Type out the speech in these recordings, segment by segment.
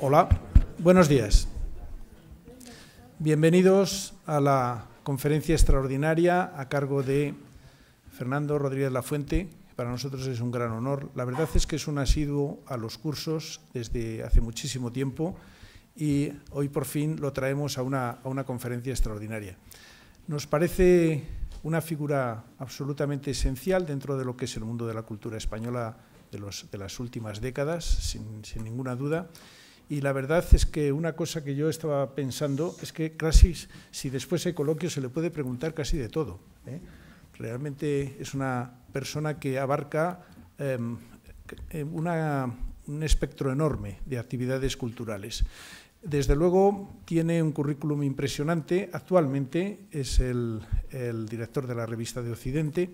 Hola, buenos días. Bienvenidos a la conferencia extraordinaria a cargo de Fernando Rodríguez Lafuente. Para nosotros es un gran honor. La verdad es que es un asiduo a los cursos desde hace muchísimo tiempo y hoy por fin lo traemos a una, conferencia extraordinaria. Nos parece una figura absolutamente esencial dentro de lo que es el mundo de la cultura española de, las últimas décadas, sin, sin ninguna duda, y la verdad es que una cosa que yo estaba pensando es que casi, si después hay coloquio, se le puede preguntar casi de todo. ¿eh? Realmente es una persona que abarca em, eh, un espectro enorme de actividades culturales. Desde luego tiene un currículum impresionante, actualmente es el, director de la revista de Occidente,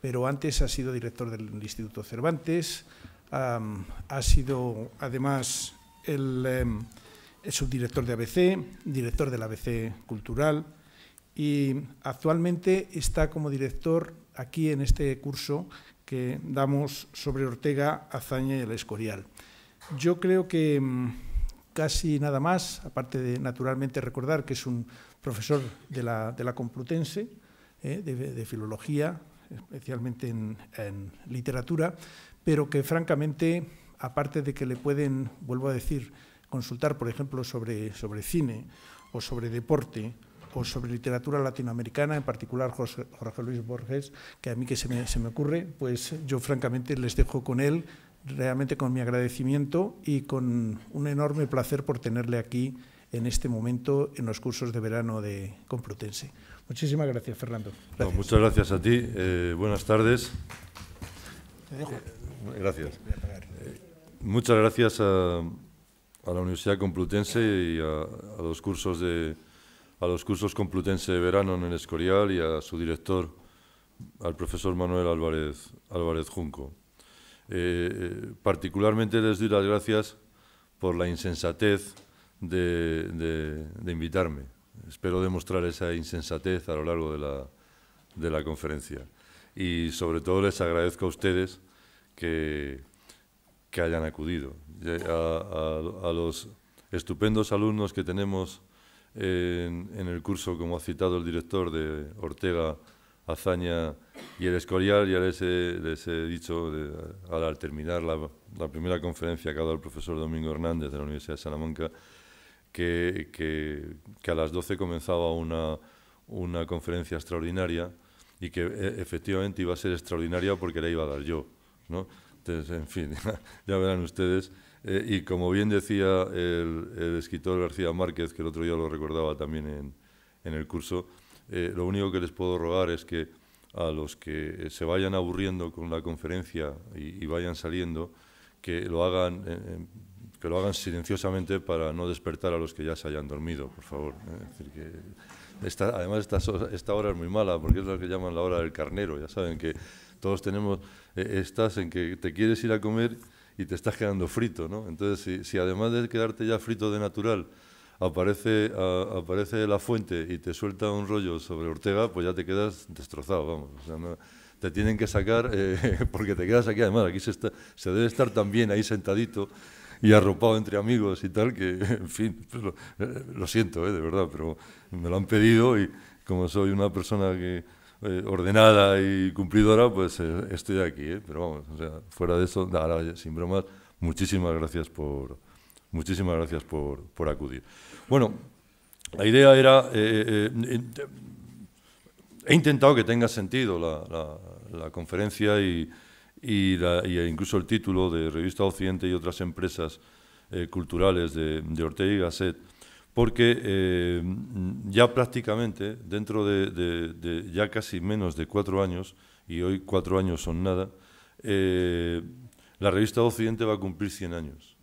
pero antes ha sido director del Instituto Cervantes, ha sido además el, em, subdirector de ABC, director del ABC Cultural y actualmente está como director aquí en este curso que damos sobre Ortega, Azaña y el Escorial. Yo creo que em, casi nada más, aparte de naturalmente recordar que es un profesor de la, Complutense, eh, de, filología, especialmente en literatura, pero que francamente aparte de que le pueden, vuelvo a decir, consultar, por ejemplo, sobre, sobre cine o sobre deporte o sobre literatura latinoamericana, en particular Jorge Luis Borges, que a mí que se me, se me ocurre, pues yo francamente les dejo con él, realmente con mi agradecimiento y con un enorme placer por tenerle aquí en este momento en los cursos de verano de Complutense. Muchísimas gracias, Fernando. muchas gracias a ti. Eh, buenas tardes. Eh, gracias. Muchas gracias a, la Universidad Complutense y a, los cursos a los cursos Complutense de verano en el Escorial y a su director, al profesor Manuel Álvarez, Álvarez Junco. Eh, eh, particularmente les doy las gracias por la insensatez de, de, invitarme. Espero demostrar esa insensatez a lo largo de la, de la conferencia. Y sobre todo les agradezco a ustedes que que hayan acudido. Eh, a, los estupendos alumnos que tenemos en, el curso, como ha citado el director de Ortega, Azaña y el Escorial, ya les he, dicho al, terminar la, primera conferencia que ha dado el profesor Domingo Hernández de la Universidad de Salamanca, que, que, a las 12 comenzaba una, una conferencia extraordinaria y que e, efectivamente iba a ser extraordinaria porque la iba a dar yo. ¿no? Entonces, en fin, ya verán ustedes. Eh, y como bien decía el, escritor García Márquez, que el otro día lo recordaba también en, el curso, eh, lo único que les puedo rogar es que a los que se vayan aburriendo con la conferencia y, vayan saliendo, que lo hagan eh, que lo hagan silenciosamente para no despertar a los que ya se hayan dormido, por favor. además esta, esta hora es muy mala porque es lo que llaman la hora del carnero, ya saben que todos tenemos eh, estás en que te quieres ir a comer y te estás quedando frito, ¿no? Entonces, si, además de quedarte ya frito de natural, aparece, aparece la fuente y te suelta un rollo sobre Ortega, pues ya te quedas destrozado, vamos. te tienen que sacar eh, porque te quedas aquí. Además, aquí se, debe estar también ahí sentadito y arropado entre amigos y tal, que, en fin, pues eh, lo, siento, de verdad, pero me lo han pedido y como soy una persona que eh, ordenada y cumplidora, pues eh, estoy aquí. Eh. Pero vamos, fuera de eso, sin bromas, muchísimas gracias por, muchísimas gracias por, por acudir. Bueno, la idea era... he intentado que tenga sentido la, conferencia y, incluso el título de Revista Occidente y otras empresas culturales de, de Ortega y Gasset porque eh, ya prácticamente, dentro de, ya casi menos de cuatro años, y hoy cuatro años son nada, eh, la revista Occidente va a cumplir 100 años.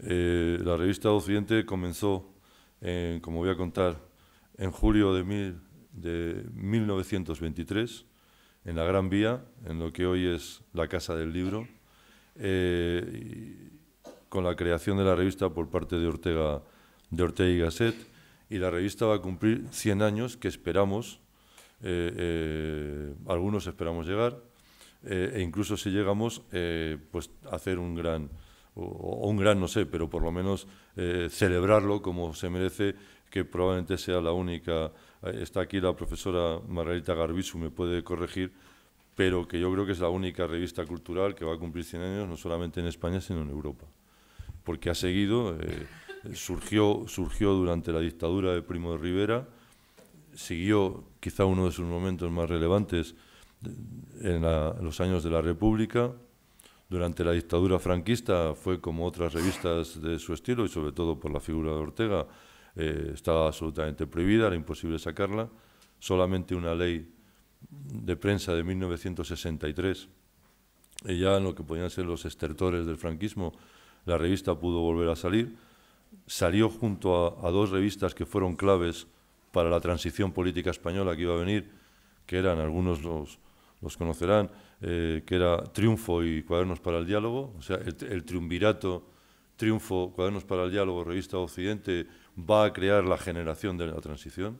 Eh, la revista Occidente comenzó, como voy a contar, en julio de, de 1923, en la Gran Vía, en lo que hoy es la Casa del Libro, con la creación de la revista por parte de Ortega de Ortega y Gasset, y la revista va a cumplir 100 años que esperamos, eh, eh, algunos esperamos llegar, eh, e incluso si llegamos, pues hacer un gran, o, un gran no sé, pero por lo menos celebrarlo como se merece, que probablemente sea la única, está aquí la profesora Margarita Garbisu, me puede corregir, pero que yo creo que es la única revista cultural que va a cumplir 100 años, no solamente en España, sino en Europa, porque ha seguido surgió, surgió durante la dictadura de Primo de Rivera, siguió quizá uno de sus momentos más relevantes en, los años de la República. Durante la dictadura franquista fue como otras revistas de su estilo y sobre todo por la figura de Ortega, eh, estaba absolutamente prohibida, era imposible sacarla. Solamente una ley de prensa de 1963, y ya en lo que podían ser los estertores del franquismo, la revista pudo volver a salir salió junto a, dos revistas que fueron claves para la transición política española que iba a venir, que eran, algunos los, conocerán, eh, que era Triunfo y Cuadernos para el Diálogo, o sea, el, triunvirato Triunfo, Cuadernos para el Diálogo, Revista Occidente, va a crear la generación de la transición,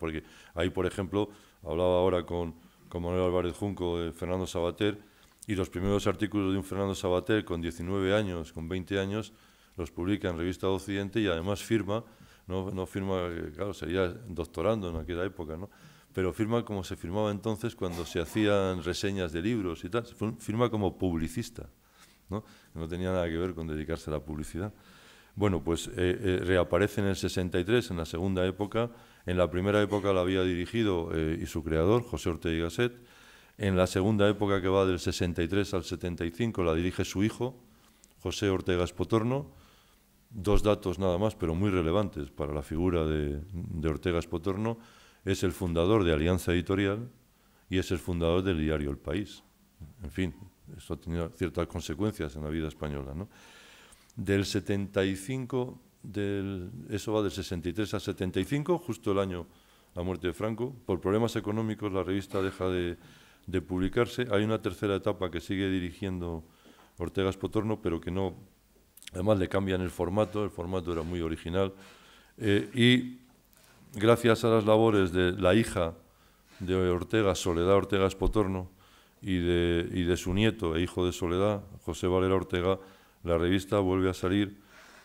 porque ahí, por ejemplo, hablaba ahora con, con Manuel Álvarez Junco de Fernando Sabater, y los primeros artículos de un Fernando Sabater con 19 años, con 20 años, los publica en Revista Occidente y además firma, no, firma, claro, sería doctorando en aquella época, ¿no? pero firma como se firmaba entonces cuando se hacían reseñas de libros y tal, firma como publicista, ¿no? no tenía nada que ver con dedicarse a la publicidad. Bueno, pues eh, eh, reaparece en el 63, en la segunda época. En la primera época la había dirigido eh, y su creador, José Ortega y Gasset. En la segunda época, que va del 63 al 75, la dirige su hijo, José Ortega Espotorno dos datos nada más, pero muy relevantes para la figura de, Ortega Espotorno, es el fundador de Alianza Editorial y es el fundador del diario El País. En fin, eso ha tenido ciertas consecuencias en la vida española. Del 75, del, eso va del 63 al 75, justo el año la muerte de Franco. Por problemas económicos la revista deja de, de publicarse. Hay una tercera etapa que sigue dirigiendo Ortega Espotorno, pero que no Además le cambian el formato, el formato era muy original. Eh, y gracias a las labores de la hija de Ortega, Soledad Ortega Espotorno, y de, de su nieto e hijo de Soledad, José Valera Ortega, la revista vuelve a salir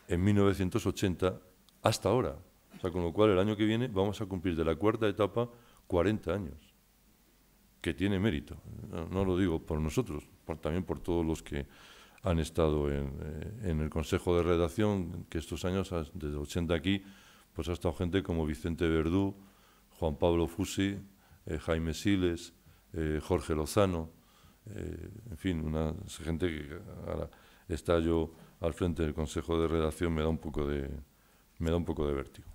en 1980 hasta ahora. O sea, con lo cual el año que viene vamos a cumplir de la cuarta etapa 40 años, que tiene mérito. No, lo digo por nosotros, también por todos los que han estado eh, en, el Consejo de Redacción, que estos años, desde 80 aquí, pues ha estado gente como Vicente Verdú, Juan Pablo Fusi, eh, Jaime Siles, eh, Jorge Lozano, en fin, una gente que ahora está yo al frente del Consejo de Redacción, me da un poco de, me da un poco de vértigo.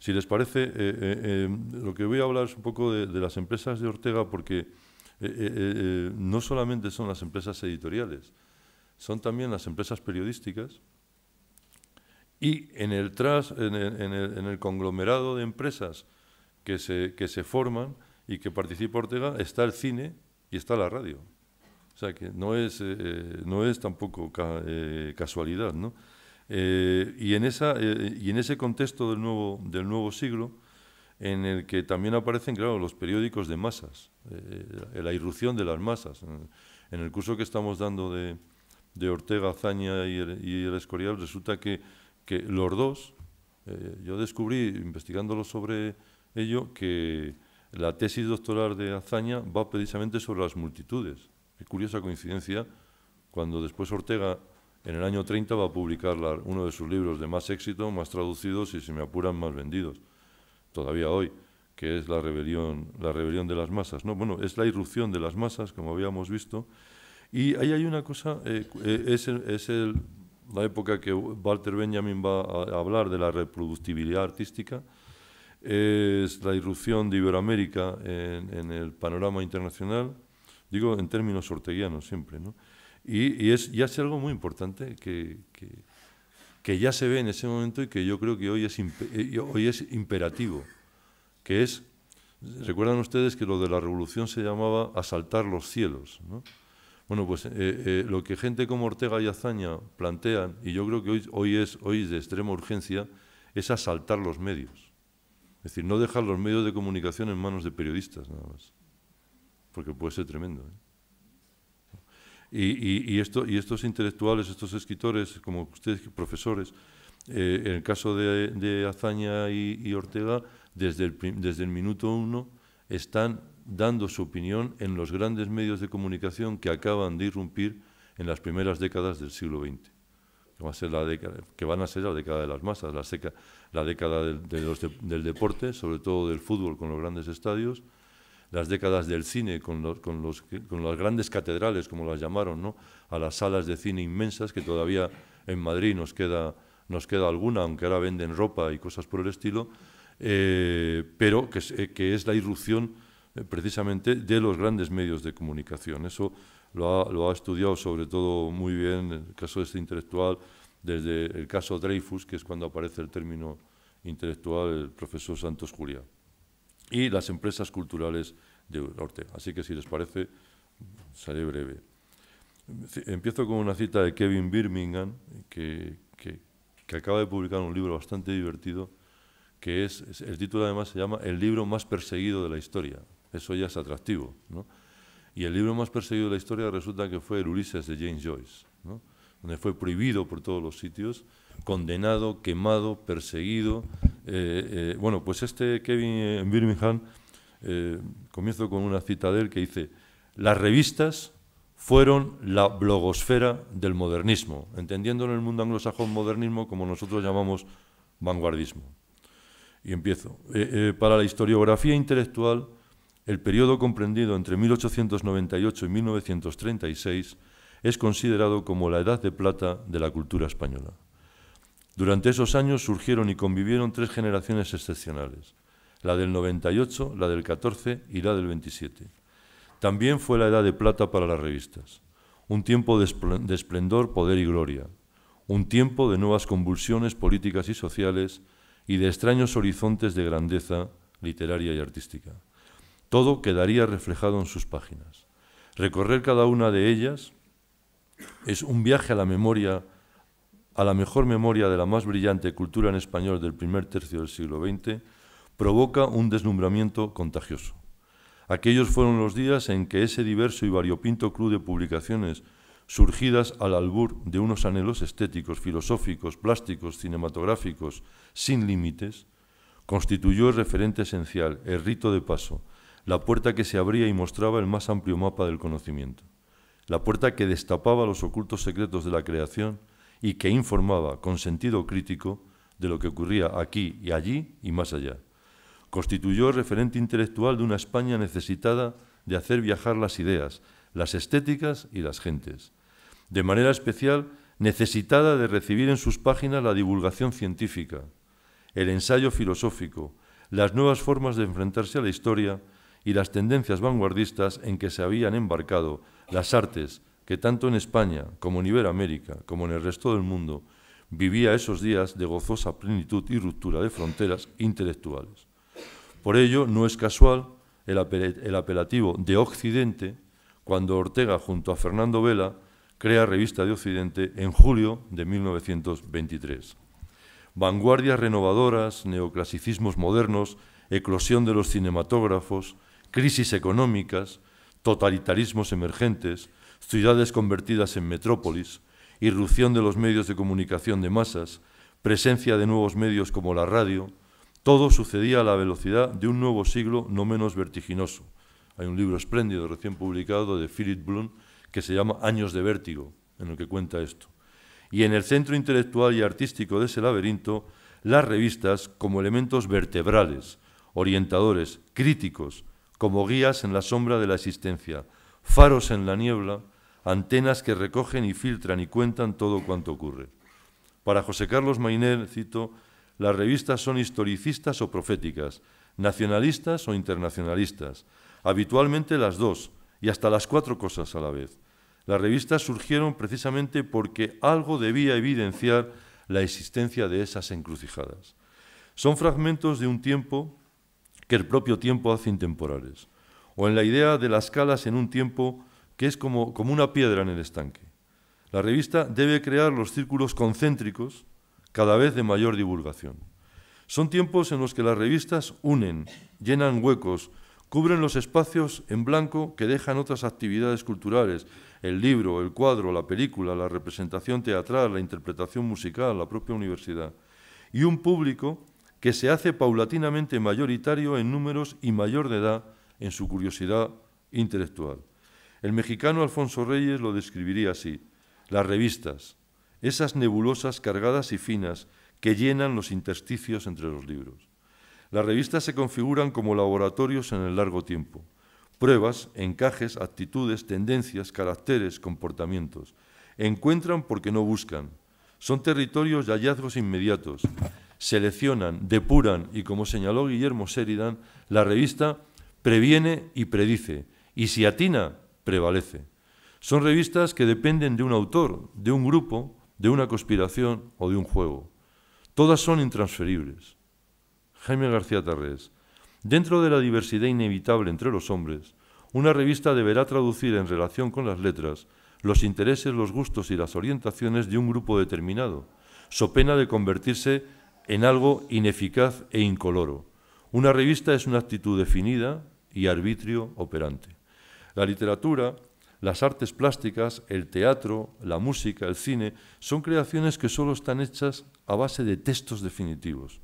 Si les parece, lo que voy a hablar es un poco de las empresas de Ortega, porque no solamente son las empresas editoriales, son también las empresas periodísticas y en el, tras, en, el, en, el, conglomerado de empresas que se, que se forman y que participa Ortega está el cine y está la radio. O sea que no es, eh, eh, no es tampoco eh, casualidad. ¿no? y, en esa, y en ese contexto del nuevo, del nuevo siglo, en el que también aparecen, claro, los periódicos de masas, la irrupción de las masas. En el curso que estamos dando de, de Ortega Azaña y el, Escorial, resulta que, que los dos, eh, yo descubrí, investigándolo sobre ello, que la tesis doctoral de Azaña va precisamente sobre las multitudes. Qué curiosa coincidencia, cuando después Ortega, en el año 30, va a publicar uno de sus libros de más éxito, más traducidos y, si me apuran, más vendidos, todavía hoy, que es la rebelión, la rebelión de las masas. No, bueno, es la irrupción de las masas, como habíamos visto, y ahí hay una cosa, eh, eh, es, la época que Walter Benjamin va a hablar de la reproductibilidad artística, es la irrupción de Iberoamérica en, el panorama internacional, digo en términos orteguianos siempre, ¿no? Y, es, ya algo muy importante que, que, que, ya se ve en ese momento y que yo creo que hoy es, eh, hoy es imperativo, que es, recuerdan ustedes que lo de la revolución se llamaba asaltar los cielos, ¿no? Bueno, pues eh, eh, lo que gente como Ortega y Azaña plantean, y yo creo que hoy, hoy, es, hoy de extrema urgencia, es asaltar los medios. Es decir, no dejar los medios de comunicación en manos de periodistas, nada más. Porque puede ser tremendo. ¿eh? Y, esto, y estos intelectuales, estos escritores, como ustedes, profesores, en el caso de, de Azaña y, Ortega, desde el, desde el minuto uno están dando su opinión en los grandes medios de comunicación que acaban de irrumpir en las primeras décadas del siglo XX, que, va a ser la década, que van a ser la década de las masas, la, década del, deporte, sobre todo del fútbol con los grandes estadios, las décadas del cine con, las grandes catedrales, como las llamaron, ¿no? a las salas de cine inmensas que todavía en Madrid nos queda, nos queda alguna, aunque ahora venden ropa y cosas por el estilo, eh, pero eh, que es la irrupción eh, precisamente de los grandes medios de comunicación. Eso lo ha, estudiado sobre todo muy bien el caso de este intelectual, desde el caso Dreyfus, que es cuando aparece el término intelectual, el profesor Santos Julia. y las empresas culturales de Ortega. Así que si les parece, seré breve. Empiezo con una cita de Kevin Birmingham, que acaba de publicar un libro bastante divertido, que es, el título además se llama El libro más perseguido de la historia, eso ya es atractivo. Y el libro más perseguido de la historia resulta que fue el Ulises de James Joyce, donde fue prohibido por todos los sitios, condenado, quemado, perseguido. Eh, eh, bueno, pues este Kevin eh, en Birmingham, comienzo con una cita de él que dice, las revistas fueron la blogosfera del modernismo, entendiendo en el mundo anglosajón modernismo como nosotros llamamos vanguardismo. Y empiezo. para la historiografía intelectual, el periodo comprendido entre 1898 y 1936 es considerado como la edad de plata de la cultura española. Durante esos años surgieron y convivieron tres generaciones excepcionales, la del 98, la del 14 y la del 27. También fue la edad de plata para las revistas, un tiempo de esplendor, poder y gloria, un tiempo de nuevas convulsiones políticas y sociales y de extraños horizontes de grandeza literaria y artística. Todo quedaría reflejado en sus páginas. Recorrer cada una de ellas es un viaje a la memoria, a la mejor memoria de la más brillante cultura en español del primer tercio del siglo XX, provoca un deslumbramiento contagioso. Aquellos fueron los días en que ese diverso y variopinto club de publicaciones surgidas al albur de unos anhelos estéticos, filosóficos, plásticos, cinematográficos, sin límites, constituyó el referente esencial, el rito de paso, la puerta que se abría y mostraba el más amplio mapa del conocimiento, la puerta que destapaba los ocultos secretos de la creación y que informaba con sentido crítico de lo que ocurría aquí y allí y más allá. Constituyó referente intelectual de una España necesitada de hacer viajar las ideas, las estéticas y las gentes. De manera especial, necesitada de recibir en sus páginas la divulgación científica, el ensayo filosófico, las nuevas formas de enfrentarse a la historia y las tendencias vanguardistas en que se habían embarcado las artes que tanto en España como en Iberoamérica, como en el resto del mundo, vivía esos días de gozosa plenitud y ruptura de fronteras intelectuales. Por ello, no es casual el, apelativo de Occidente cuando Ortega, junto a Fernando Vela, crea Revista de Occidente en julio de 1923. Vanguardias renovadoras, neoclasicismos modernos, eclosión de los cinematógrafos, crisis económicas, totalitarismos emergentes, ciudades convertidas en metrópolis, irrupción de los medios de comunicación de masas, presencia de nuevos medios como la radio, todo sucedía a la velocidad de un nuevo siglo no menos vertiginoso. Hay un libro espléndido recién publicado de Philip Bloom que se llama Años de Vértigo, en el que cuenta esto. Y en el centro intelectual y artístico de ese laberinto, las revistas como elementos vertebrales, orientadores, críticos, como guías en la sombra de la existencia, faros en la niebla, antenas que recogen y filtran y cuentan todo cuanto ocurre. Para José Carlos Mayner, cito, las revistas son historicistas o proféticas, nacionalistas o internacionalistas, habitualmente las dos y hasta las cuatro cosas a la vez. Las revistas surgieron precisamente porque algo debía evidenciar la existencia de esas encrucijadas. Son fragmentos de un tiempo que el propio tiempo hace intemporales, o en la idea de las calas en un tiempo que es como, como una piedra en el estanque. La revista debe crear los círculos concéntricos cada vez de mayor divulgación. Son tiempos en los que las revistas unen, llenan huecos, cubren los espacios en blanco que dejan otras actividades culturales, el libro, el cuadro, la película, la representación teatral, la interpretación musical, la propia universidad, y un público que se hace paulatinamente mayoritario en números y mayor de edad en su curiosidad intelectual. El mexicano Alfonso Reyes lo describiría así, las revistas, esas nebulosas cargadas y finas que llenan los intersticios entre los libros. Las revistas se configuran como laboratorios en el largo tiempo, pruebas, encajes, actitudes, tendencias, caracteres, comportamientos. Encuentran porque no buscan. Son territorios de hallazgos inmediatos seleccionan, depuran y, como señaló Guillermo Sheridan, la revista previene y predice, y si atina, prevalece. Son revistas que dependen de un autor, de un grupo, de una conspiración o de un juego. Todas son intransferibles. Jaime García Tarrés, dentro de la diversidad inevitable entre los hombres, una revista deberá traducir en relación con las letras los intereses, los gustos y las orientaciones de un grupo determinado, so pena de convertirse en algo ineficaz e incoloro. Una revista es una actitud definida y arbitrio operante. La literatura, las artes plásticas, el teatro, la música, el cine, son creaciones que solo están hechas a base de textos definitivos.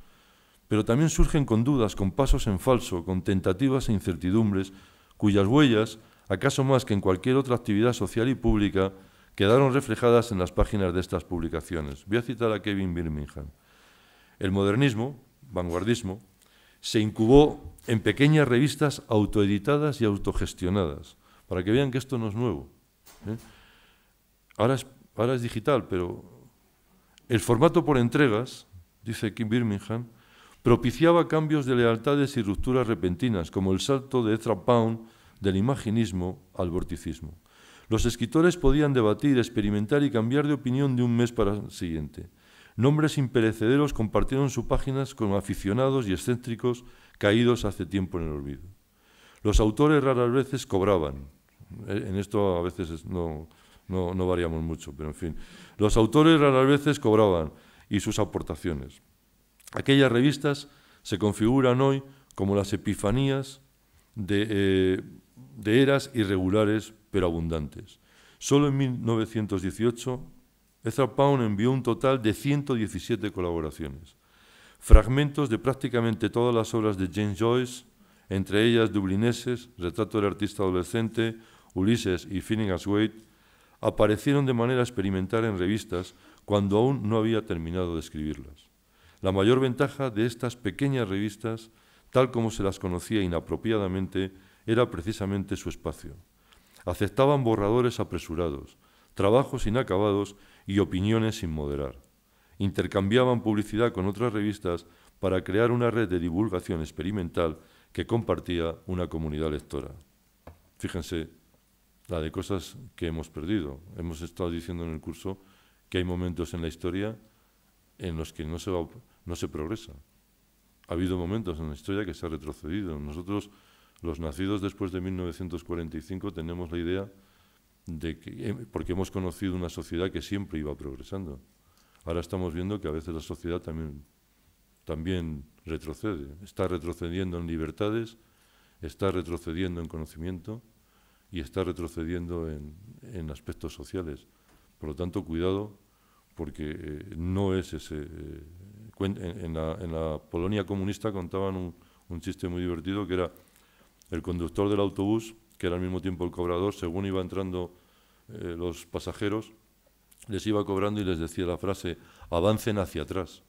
Pero también surgen con dudas, con pasos en falso, con tentativas e incertidumbres, cuyas huellas, acaso más que en cualquier otra actividad social y pública, quedaron reflejadas en las páginas de estas publicaciones. Voy a citar a Kevin Birmingham. El modernismo, vanguardismo, se incubó en pequeñas revistas autoeditadas y autogestionadas, para que vean que esto no es nuevo. ¿eh? Ahora, es, ahora es digital, pero el formato por entregas, dice Kim Birmingham, propiciaba cambios de lealtades y rupturas repentinas, como el salto de Ezra Pound del imaginismo al vorticismo. Los escritores podían debatir, experimentar y cambiar de opinión de un mes para el siguiente. Nombres imperecederos compartieron sus páginas con aficionados y excéntricos caídos hace tiempo en el olvido. Los autores raras veces cobraban. Eh, en esto a veces no, no, variamos mucho, pero en fin. Los autores raras veces cobraban y sus aportaciones. Aquellas revistas se configuran hoy como las epifanías de, eh, de eras irregulares pero abundantes. Solo en 1918 Ezra Pound envió un total de 117 colaboraciones, fragmentos de prácticamente todas las obras de James Joyce, entre ellas Dublineses, Retrato del Artista Adolescente, Ulises y Finnegan's Wake, aparecieron de manera experimental en revistas cuando aún no había terminado de escribirlas. La mayor ventaja de estas pequeñas revistas, tal como se las conocía inapropiadamente, era precisamente su espacio. Aceptaban borradores apresurados, trabajos inacabados y opiniones sin moderar. Intercambiaban publicidad con otras revistas para crear una red de divulgación experimental que compartía una comunidad lectora. Fíjense la de cosas que hemos perdido. Hemos estado diciendo en el curso que hay momentos en la historia en los que no se, progresa. Ha habido momentos en la historia que se ha retrocedido. Nosotros, los nacidos después de 1945, tenemos la idea eh, porque hemos conocido una sociedad que siempre iba progresando. Ahora estamos viendo que a veces la sociedad también, también retrocede, está retrocediendo en libertades, está retrocediendo en conocimiento y está retrocediendo en, aspectos sociales. Por lo tanto, cuidado, porque eh, no es ese... Eh, en, la, Polonia comunista contaban un chiste muy divertido que era el conductor del autobús, que era al mismo tiempo el cobrador, según iba entrando eh, los pasajeros, les iba cobrando y les decía la frase, avancen hacia atrás.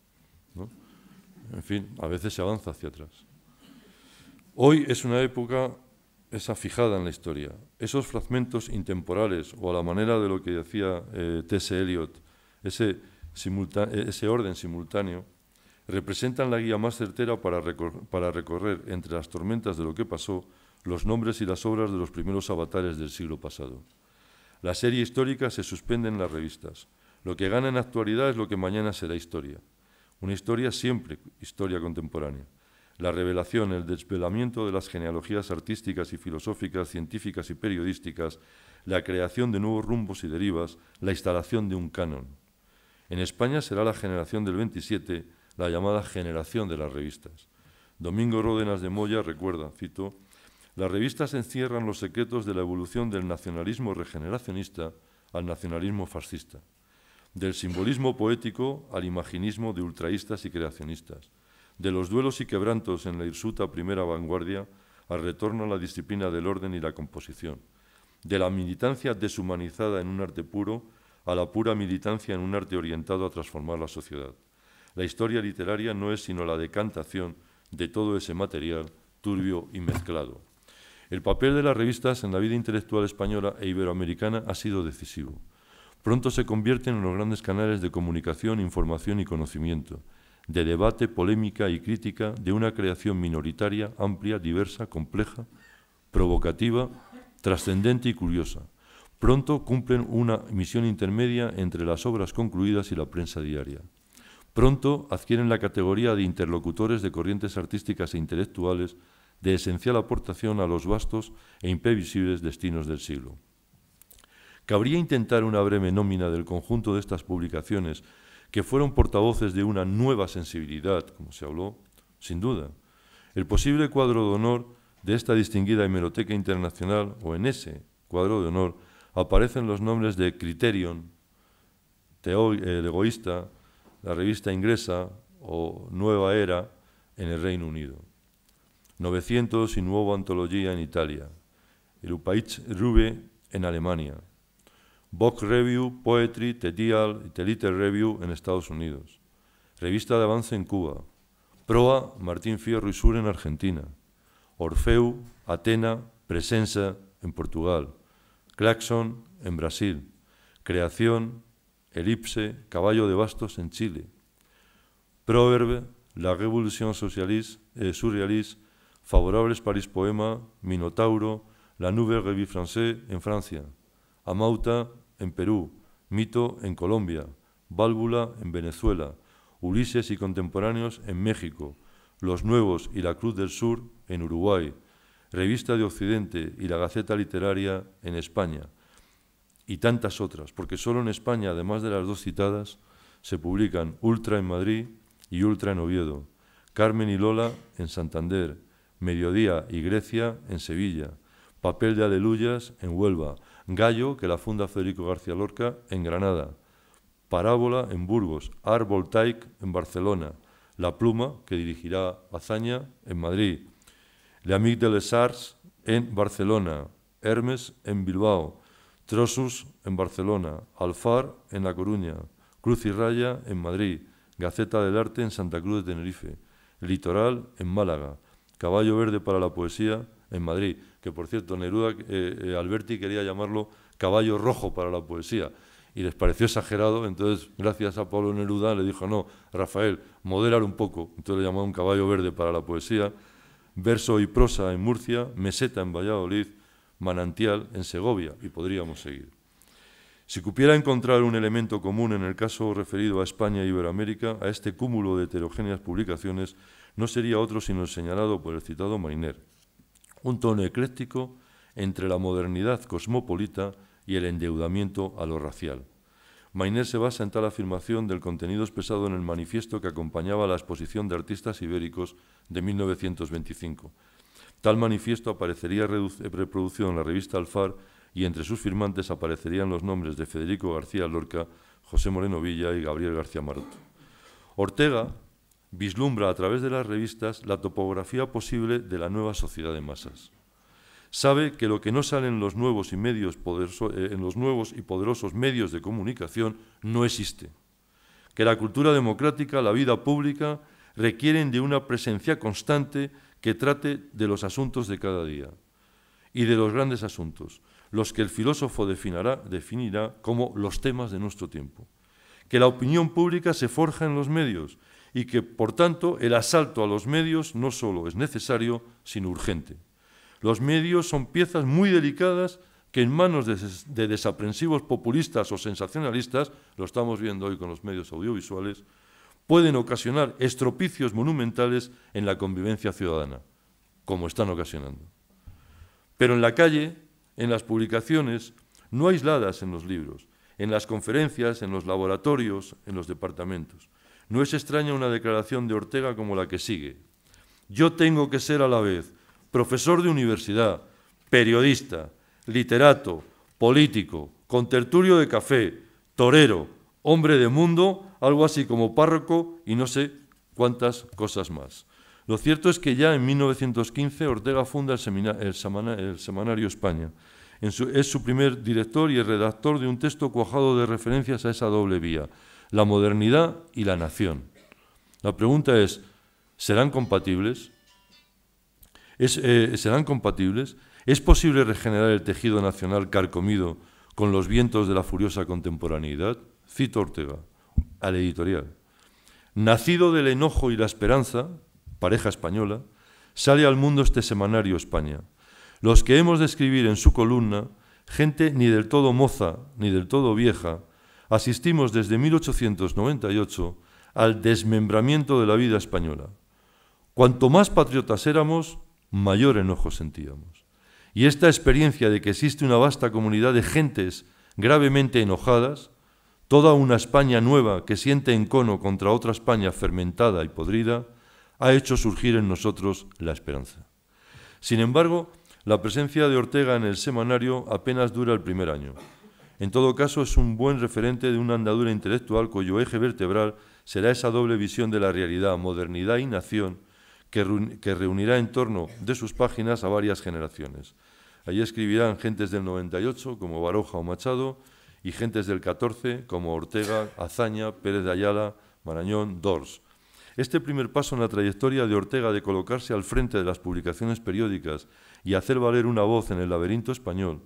En fin, a veces se avanza hacia atrás. Hoy es una época esa fijada en la historia. Esos fragmentos intemporales, o a la manera de lo que decía eh, T. T.S. Eliot, eh, ese, orden simultáneo, representan la guía más certera para recorrer entre las tormentas de lo que pasó los nombres y las obras de los primeros avatares del siglo pasado. La serie histórica se suspende en las revistas. Lo que gana en actualidad es lo que mañana será historia. Una historia siempre historia contemporánea. La revelación, el desvelamiento de las genealogías artísticas y filosóficas, científicas y periodísticas, la creación de nuevos rumbos y derivas, la instalación de un canon. En España será la generación del 27, la llamada generación de las revistas. Domingo Ródenas de Moya recuerda, cito, las revistas encierran los secretos de la evolución del nacionalismo regeneracionista al nacionalismo fascista, del simbolismo poético al imaginismo de ultraístas y creacionistas, de los duelos y quebrantos en la hirsuta primera vanguardia al retorno a la disciplina del orden y la composición, de la militancia deshumanizada en un arte puro a la pura militancia en un arte orientado a transformar la sociedad. La historia literaria no es sino la decantación de todo ese material turbio y mezclado. El papel de las revistas en la vida intelectual española e iberoamericana ha sido decisivo. Pronto se convierten en los grandes canales de comunicación, información y conocimiento, de debate, polémica y crítica de una creación minoritaria, amplia, diversa, compleja, provocativa, trascendente y curiosa. Pronto cumplen una misión intermedia entre las obras concluidas y la prensa diaria. Pronto adquieren la categoría de interlocutores de corrientes artísticas e intelectuales de esencial aportación a los vastos e imprevisibles destinos del siglo. Cabría intentar una breve nómina del conjunto de estas publicaciones que fueron portavoces de una nueva sensibilidad, como se habló, sin duda. El posible cuadro de honor de esta distinguida hemeroteca internacional, o en ese cuadro de honor, aparecen los nombres de Criterion, eh, El Egoísta, la revista inglesa o Nueva Era en el Reino Unido. 900 y nueva antología en Italia, el País Rube en Alemania, Book Review, Poetry, Tedial y Little Review en Estados Unidos, Revista de Avance en Cuba, Proa, Martín Fierro y Sur en Argentina, Orfeu, Atena, Presenza en Portugal, Claxon en Brasil, Creación, Elipse, Caballo de Bastos en Chile, Proverbe, La Revolución Socialista eh, Surrealista favorables París Poema, Minotauro, La Nube Revue Française en Francia, Amauta en Perú, Mito en Colombia, Válvula en Venezuela, Ulises y Contemporáneos en México, Los Nuevos y la Cruz del Sur en Uruguay, Revista de Occidente y la Gaceta Literaria en España, y tantas otras, porque solo en España, además de las dos citadas, se publican Ultra en Madrid y Ultra en Oviedo, Carmen y Lola en Santander, Mediodía y Grecia en Sevilla, Papel de Aleluyas en Huelva, Gallo, que la funda Federico García Lorca, en Granada, Parábola en Burgos, Árbol Voltaic en Barcelona, La Pluma, que dirigirá Bazaña en Madrid, L'Amic de les Arts en Barcelona, Hermes en Bilbao, Trosus en Barcelona, Alfar en La Coruña, Cruz y Raya en Madrid, Gaceta del Arte en Santa Cruz de Tenerife, Litoral en Málaga, Caballo Verde para la Poesía en Madrid, que por cierto Neruda eh, eh, Alberti quería llamarlo Caballo Rojo para la Poesía y les pareció exagerado, entonces gracias a Pablo Neruda le dijo, no, Rafael, moderar un poco, entonces le llamó un caballo verde para la poesía, verso y prosa en Murcia, meseta en Valladolid, manantial en Segovia, y podríamos seguir. Si cupiera encontrar un elemento común en el caso referido a España y e Iberoamérica, a este cúmulo de heterogéneas publicaciones, no sería otro sino el señalado por el citado Mainer, un tono ecléctico entre la modernidad cosmopolita y el endeudamiento a lo racial. Mainer se basa en tal afirmación del contenido expresado en el manifiesto que acompañaba la exposición de artistas ibéricos de 1925. Tal manifiesto aparecería eh, reproducido en la revista Alfar y entre sus firmantes aparecerían los nombres de Federico García Lorca, José Moreno Villa y Gabriel García Maroto. Ortega vislumbra a través de las revistas la topografía posible de la nueva sociedad de masas. Sabe que lo que no sale en los nuevos y, medios eh, en los nuevos y poderosos medios de comunicación no existe, que la cultura democrática, la vida pública, requieren de una presencia constante que trate de los asuntos de cada día y de los grandes asuntos, los que el filósofo definirá, definirá como los temas de nuestro tiempo. Que la opinión pública se forja en los medios y que, por tanto, el asalto a los medios no solo es necesario, sino urgente. Los medios son piezas muy delicadas que en manos de, desaprensivos populistas o sensacionalistas, lo estamos viendo hoy con los medios audiovisuales, pueden ocasionar estropicios monumentales en la convivencia ciudadana, como están ocasionando. Pero en la calle, en las publicaciones, no aisladas en los libros, en las conferencias, en los laboratorios, en los departamentos. No es extraña una declaración de Ortega como la que sigue. Yo tengo que ser a la vez profesor de universidad, periodista, literato, político, contertulio de café, torero, hombre de mundo, algo así como párroco y no sé cuántas cosas más. Lo cierto es que ya en 1915 Ortega funda el, Semanario España. es su primer director y el redactor de un texto cuajado de referencias a esa doble vía la modernidad y la nación. La pregunta es, ¿serán compatibles? ¿Es, eh, ¿Serán compatibles? ¿Es posible regenerar el tejido nacional carcomido con los vientos de la furiosa contemporaneidad? Cito Ortega, al editorial. Nacido del enojo y la esperanza, pareja española, sale al mundo este semanario España. Los que hemos de escribir en su columna, gente ni del todo moza ni del todo vieja, asistimos desde 1898 al desmembramiento de la vida española. Cuanto más patriotas éramos, mayor enojo sentíamos. Y esta experiencia de que existe una vasta comunidad de gentes gravemente enojadas, toda una España nueva que siente encono contra otra España fermentada y podrida, ha hecho surgir en nosotros la esperanza. Sin embargo, la presencia de Ortega en el semanario apenas dura el primer año. En todo caso, es un buen referente de una andadura intelectual cuyo eje vertebral será esa doble visión de la realidad, modernidad y nación, que, reunirá en torno de sus páginas a varias generaciones. Allí escribirán gentes del 98, como Baroja o Machado, y gentes del 14, como Ortega, Azaña, Pérez de Ayala, Marañón, Dors. Este primer paso en la trayectoria de Ortega de colocarse al frente de las publicaciones periódicas y hacer valer una voz en el laberinto español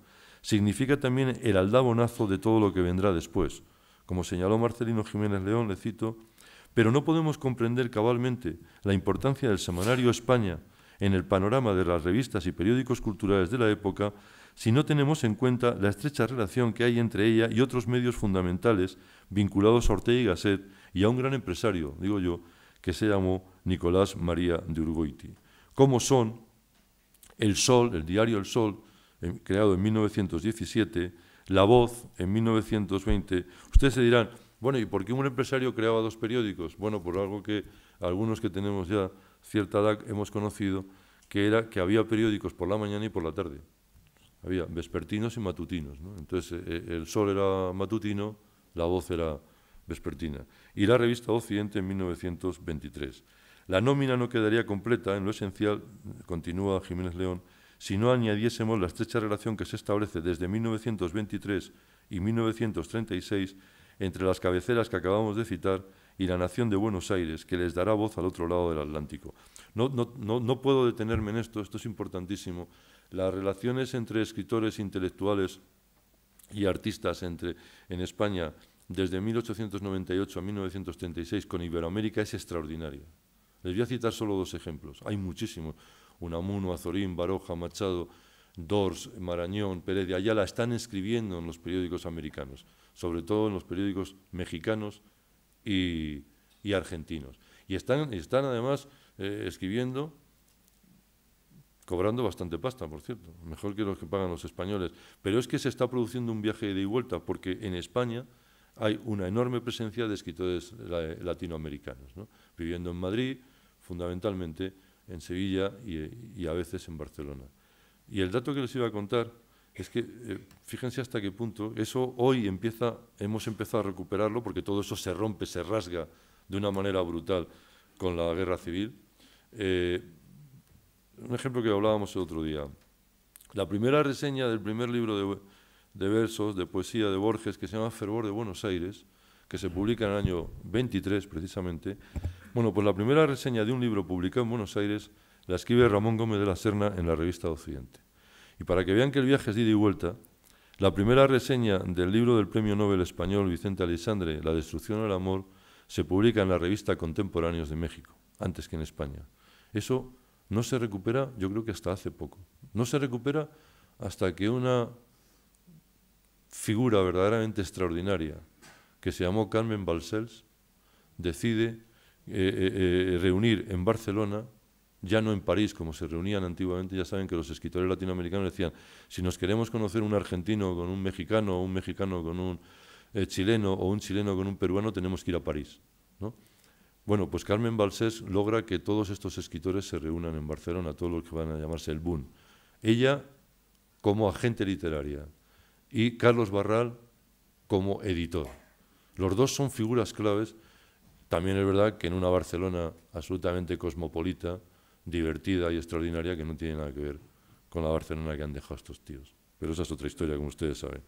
significa también el aldabonazo de todo lo que vendrá después. Como señaló Marcelino Jiménez León, le cito, pero no podemos comprender cabalmente la importancia del semanario España en el panorama de las revistas y periódicos culturales de la época si no tenemos en cuenta la estrecha relación que hay entre ella y otros medios fundamentales vinculados a Ortega y Gasset y a un gran empresario, digo yo, que se llamó Nicolás María de Urgoiti. Como son El Sol, el diario El Sol, creado en 1917, La Voz en 1920, ustedes se dirán, bueno, ¿y por qué un empresario creaba dos periódicos? Bueno, por algo que algunos que tenemos ya cierta edad hemos conocido, que era que había periódicos por la mañana y por la tarde. Había vespertinos y matutinos. Entonces, eh, eh, el sol era matutino, la voz era vespertina. Y la revista Occidente en 1923. La nómina no quedaría completa, en lo esencial, continúa Jiménez León, si no añadiésemos la estrecha relación que se establece desde 1923 y 1936 entre las cabeceras que acabamos de citar y la nación de Buenos Aires, que les dará voz al otro lado del Atlántico. No, puedo detenerme en esto, esto es importantísimo. Las relaciones entre escritores intelectuales y artistas entre, en España desde 1898 a 1936 con Iberoamérica es extraordinaria. Les voy a citar solo dos ejemplos, hay muchísimos. Unamuno, Azorín, Baroja, Machado, Dors, Marañón, Pérez de Ayala, están escribiendo en los periódicos americanos, sobre todo en los periódicos mexicanos y, argentinos. Y están, además eh, escribiendo, cobrando bastante pasta, por cierto, mejor que los que pagan los españoles. Pero es que se está produciendo un viaje de vuelta, porque en España hay una enorme presencia de escritores eh, latinoamericanos, viviendo en Madrid, fundamentalmente en Sevilla y, a veces en Barcelona. Y el dato que les iba a contar es que, eh, fíjense hasta qué punto, eso hoy empieza, hemos empezado a recuperarlo porque todo eso se rompe, se rasga de una manera brutal con la guerra civil. Eh, un ejemplo que hablábamos el otro día. La primera reseña del primer libro de, de, versos, de poesía de Borges, que se llama Fervor de Buenos Aires, que se publica en el año 23 precisamente, bueno, pues la primera reseña de un libro publicado en Buenos Aires la escribe Ramón Gómez de la Serna en la revista Occidente. Y para que vean que el viaje es de ida y vuelta, la primera reseña del libro del premio Nobel español Vicente Alessandre, La destrucción del amor, se publica en la revista Contemporáneos de México, antes que en España. Eso no se recupera, yo creo que hasta hace poco. No se recupera hasta que una figura verdaderamente extraordinaria, que se llamó Carmen Balcells, decide eh, eh, eh, reunir en Barcelona, ya no en París como se reunían antiguamente, ya saben que los escritores latinoamericanos decían, si nos queremos conocer un argentino con un mexicano, o un mexicano con un chileno, o un chileno con un peruano, tenemos que ir a París. ¿no? Bueno, pues Carmen Balsés logra que todos estos escritores se reúnan en Barcelona, todos los que van a llamarse el boom. Ella como agente literaria y Carlos Barral como editor. Los dos son figuras claves también es verdad que en una Barcelona absolutamente cosmopolita, divertida y extraordinaria, que no tiene nada que ver con la Barcelona que han dejado estos tíos. Pero esa es otra historia, como ustedes saben.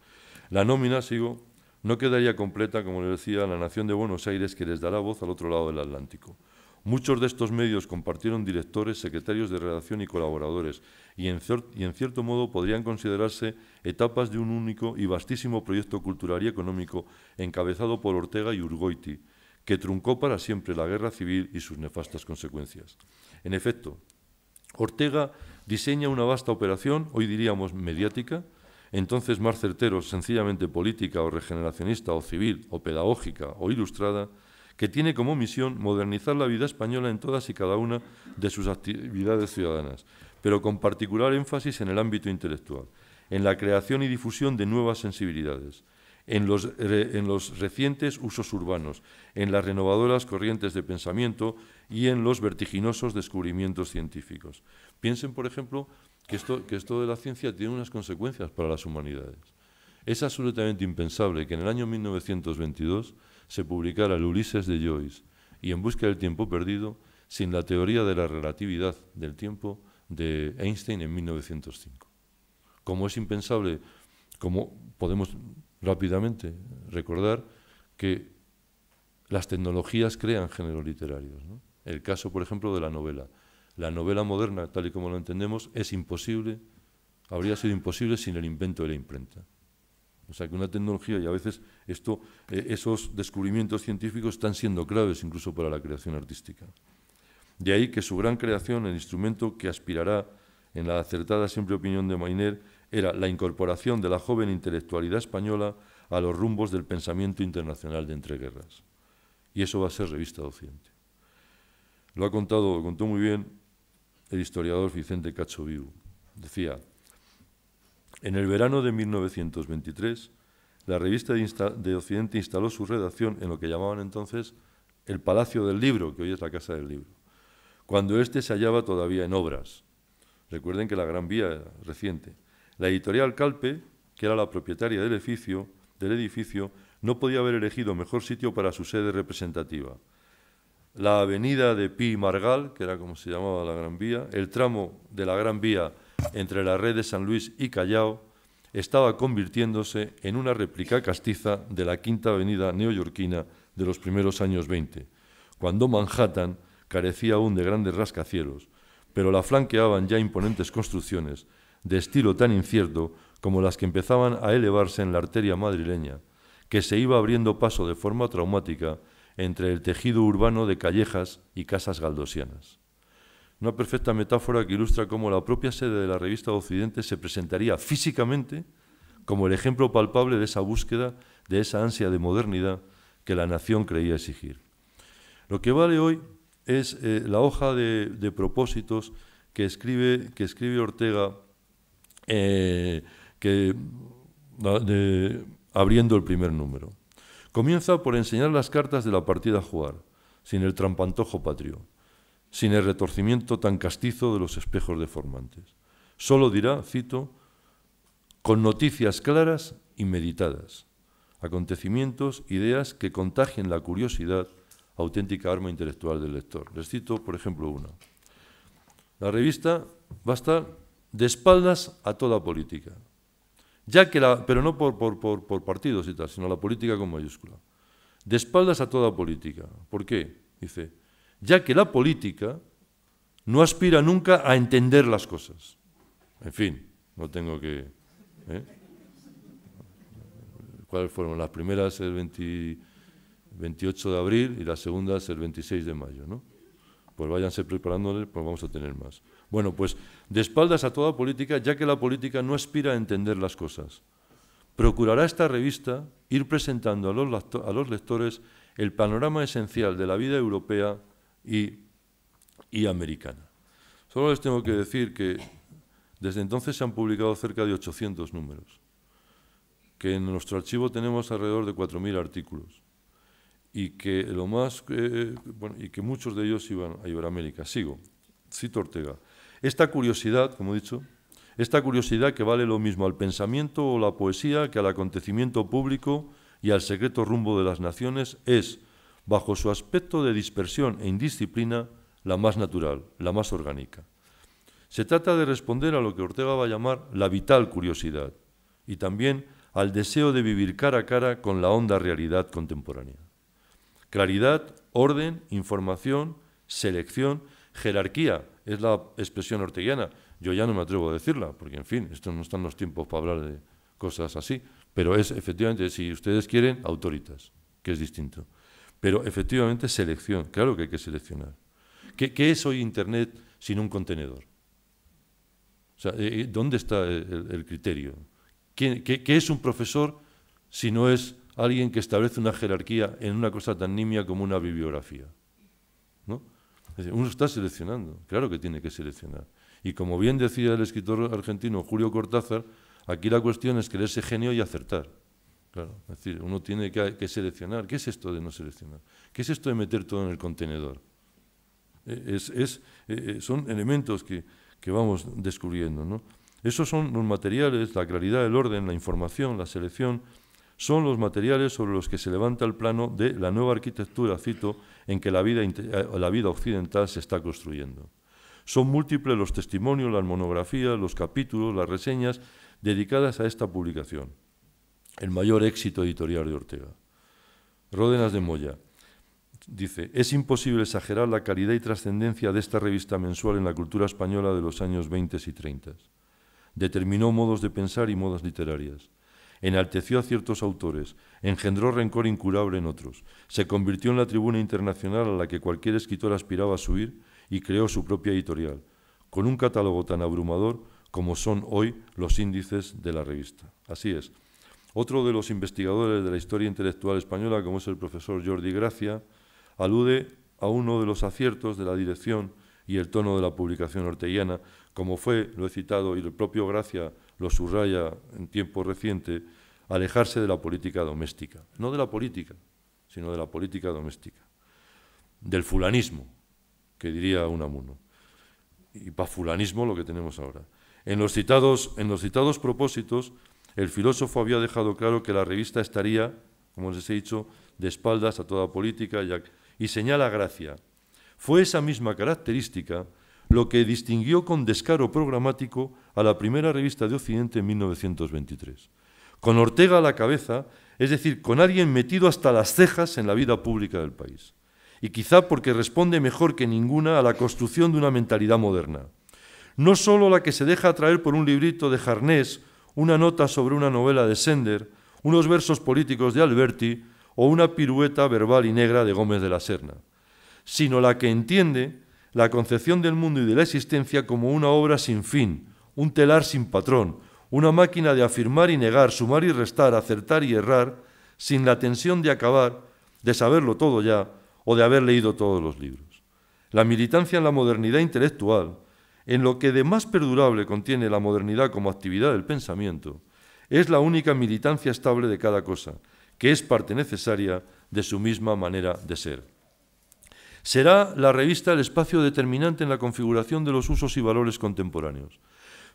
La nómina, sigo, no quedaría completa, como les decía, la nación de Buenos Aires que les dará voz al otro lado del Atlántico. Muchos de estos medios compartieron directores, secretarios de redacción y colaboradores, y en, y en, cierto modo podrían considerarse etapas de un único y vastísimo proyecto cultural y económico encabezado por Ortega y Urgoiti, que truncó para siempre la guerra civil y sus nefastas consecuencias. En efecto, Ortega diseña una vasta operación, hoy diríamos mediática, entonces más certero, sencillamente política o regeneracionista o civil o pedagógica o ilustrada, que tiene como misión modernizar la vida española en todas y cada una de sus actividades ciudadanas, pero con particular énfasis en el ámbito intelectual, en la creación y difusión de nuevas sensibilidades, en los, recientes usos urbanos, en las renovadoras corrientes de pensamiento y en los vertiginosos descubrimientos científicos. Piensen, por ejemplo, que esto, que esto de la ciencia tiene unas consecuencias para las humanidades. Es absolutamente impensable que en el año 1922 se publicara el Ulises de Joyce y En busca del tiempo perdido sin la teoría de la relatividad del tiempo de Einstein en 1905. Como es impensable, como podemos rápidamente recordar que las tecnologías crean géneros literarios. El caso, por ejemplo, de la novela. La novela moderna, tal y como la entendemos, es imposible, habría sido imposible sin el invento de la imprenta. O sea que una tecnología, y a veces esto, eh, esos descubrimientos científicos están siendo claves incluso para la creación artística. De ahí que su gran creación, el instrumento que aspirará, en la acertada siempre opinión de Mainer, era la incorporación de la joven intelectualidad española a los rumbos del pensamiento internacional de entreguerras. Y eso va a ser revista docente. Lo ha contado, lo contó muy bien el historiador Vicente Cachoviu. Decía, en el verano de 1923, la revista de Occidente instaló su redacción en lo que llamaban entonces el Palacio del Libro, que hoy es la Casa del Libro, cuando éste se hallaba todavía en obras. Recuerden que la Gran Vía reciente, la editorial Calpe, que era la propietaria del edificio, del edificio no podía haber elegido mejor sitio para su sede representativa. La avenida de Pi Margal, que era como se llamaba la Gran Vía, el tramo de la Gran Vía entre la red de San Luis y Callao, estaba convirtiéndose en una réplica castiza de la Quinta Avenida neoyorquina de los primeros años 20, cuando Manhattan carecía aún de grandes rascacielos, pero la flanqueaban ya imponentes construcciones de estilo tan incierto como las que empezaban a elevarse en la arteria madrileña, que se iba abriendo paso de forma traumática entre el tejido urbano de callejas y casas galdosianas. Una perfecta metáfora que ilustra cómo la propia sede de la revista Occidente se presentaría físicamente como el ejemplo palpable de esa búsqueda, de esa ansia de modernidad que la nación creía exigir. Lo que vale hoy es eh, la hoja de, propósitos que escribe, que escribe Ortega eh, que, abriendo el primer número. Comienza por enseñar las cartas de la partida a jugar, sin el trampantojo patrio, sin el retorcimiento tan castizo de los espejos deformantes. Solo dirá, cito, con noticias claras y meditadas, acontecimientos, ideas que contagien la curiosidad, auténtica arma intelectual del lector. Les cito, por ejemplo, una. La revista va a estar de espaldas a toda política. Ya que la, pero no por, por, por, por partidos y tal, sino la política con mayúscula. De espaldas a toda política. ¿Por qué? Dice, ya que la política no aspira nunca a entender las cosas. En fin, no tengo que... ¿eh? ¿Cuáles fueron? Las primeras el 28 de abril y las segundas el 26 de mayo, ¿no? Pues váyanse preparándoles, pues vamos a tener más. Bueno, pues de espaldas a toda política, ya que la política no aspira a entender las cosas. Procurará esta revista ir presentando a los, lectores el panorama esencial de la vida europea y, americana. Solo les tengo que decir que desde entonces se han publicado cerca de 800 números, que en nuestro archivo tenemos alrededor de 4.000 artículos y que, lo más, eh, bueno, y que muchos de ellos iban a Iberoamérica. Sigo, cito Ortega. Esta curiosidad, como he dicho, esta curiosidad que vale lo mismo al pensamiento o la poesía que al acontecimiento público y al secreto rumbo de las naciones, es, bajo su aspecto de dispersión e indisciplina, la más natural, la más orgánica. Se trata de responder a lo que Ortega va a llamar la vital curiosidad y también al deseo de vivir cara a cara con la honda realidad contemporánea. Claridad, orden, información, selección, jerarquía es la expresión orteguiana. Yo ya no me atrevo a decirla, porque en fin, estos no están los tiempos para hablar de cosas así. Pero es efectivamente, si ustedes quieren, autoritas, que es distinto. Pero efectivamente selección, claro que hay que seleccionar. ¿Qué, es hoy Internet sin un contenedor? O sea, eh, eh, ¿dónde está el, criterio? qué es un profesor si no es alguien que establece una jerarquía en una cosa tan nimia como una bibliografía? uno está seleccionando, claro que tiene que seleccionar. Y como bien decía el escritor argentino Julio Cortázar, aquí la cuestión es creerse genio y acertar. Claro, es decir, uno tiene que, que, seleccionar. ¿Qué es esto de no seleccionar? ¿Qué es esto de meter todo en el contenedor? E, es, es, e, e, son elementos que, vamos descubriendo. ¿no? Esos son los materiales, la claridad, el orden, la información, la selección, son los materiales sobre los que se levanta el plano de la nueva arquitectura, cito, en que eh, la vida, occidental se está construyendo. Son múltiples los testimonios, las monografías, los capítulos, las reseñas dedicadas a esta publicación, el mayor éxito editorial de Ortega. Ródenas de Moya dice, es imposible exagerar la calidad y trascendencia de esta revista mensual en la cultura española de los años 20 y 30. Determinó modos de pensar y modas literarias enalteció a ciertos autores, engendró rencor incurable en otros, se convirtió en la tribuna internacional a la que cualquier escritor aspiraba a subir y creó su propia editorial, con un catálogo tan abrumador como son hoy los índices de la revista. Así es. Otro de los investigadores de la historia intelectual española, como es el profesor Jordi Gracia, alude a uno de los aciertos de la dirección y el tono de la publicación ortellana, como fue, lo he citado, y el propio Gracia lo subraya en tiempo reciente, alejarse de la política doméstica. No de la política, sino de la política doméstica. Del fulanismo, que diría Unamuno. Y para fulanismo lo que tenemos ahora. En los, citados, en los citados propósitos, el filósofo había dejado claro que la revista estaría, como les he dicho, de espaldas a toda política y señala gracia. Fue esa misma característica lo que distinguió con descaro programático a la primera revista de Occidente en 1923. Con Ortega a la cabeza, es decir, con alguien metido hasta las cejas en la vida pública del país. Y quizá porque responde mejor que ninguna a la construcción de una mentalidad moderna. No solo la que se deja atraer por un librito de Jarnés, una nota sobre una novela de Sender, unos versos políticos de Alberti o una pirueta verbal y negra de Gómez de la Serna, sino la que entiende la concepción del mundo y de la existencia como una obra sin fin, un telar sin patrón, una máquina de afirmar y negar, sumar y restar, acertar y errar, sin la tensión de acabar, de saberlo todo ya o de haber leído todos los libros. La militancia en la modernidad intelectual, en lo que de más perdurable contiene la modernidad como actividad del pensamiento, es la única militancia estable de cada cosa, que es parte necesaria de su misma manera de ser será la revista el espacio determinante en la configuración de los usos y valores contemporáneos.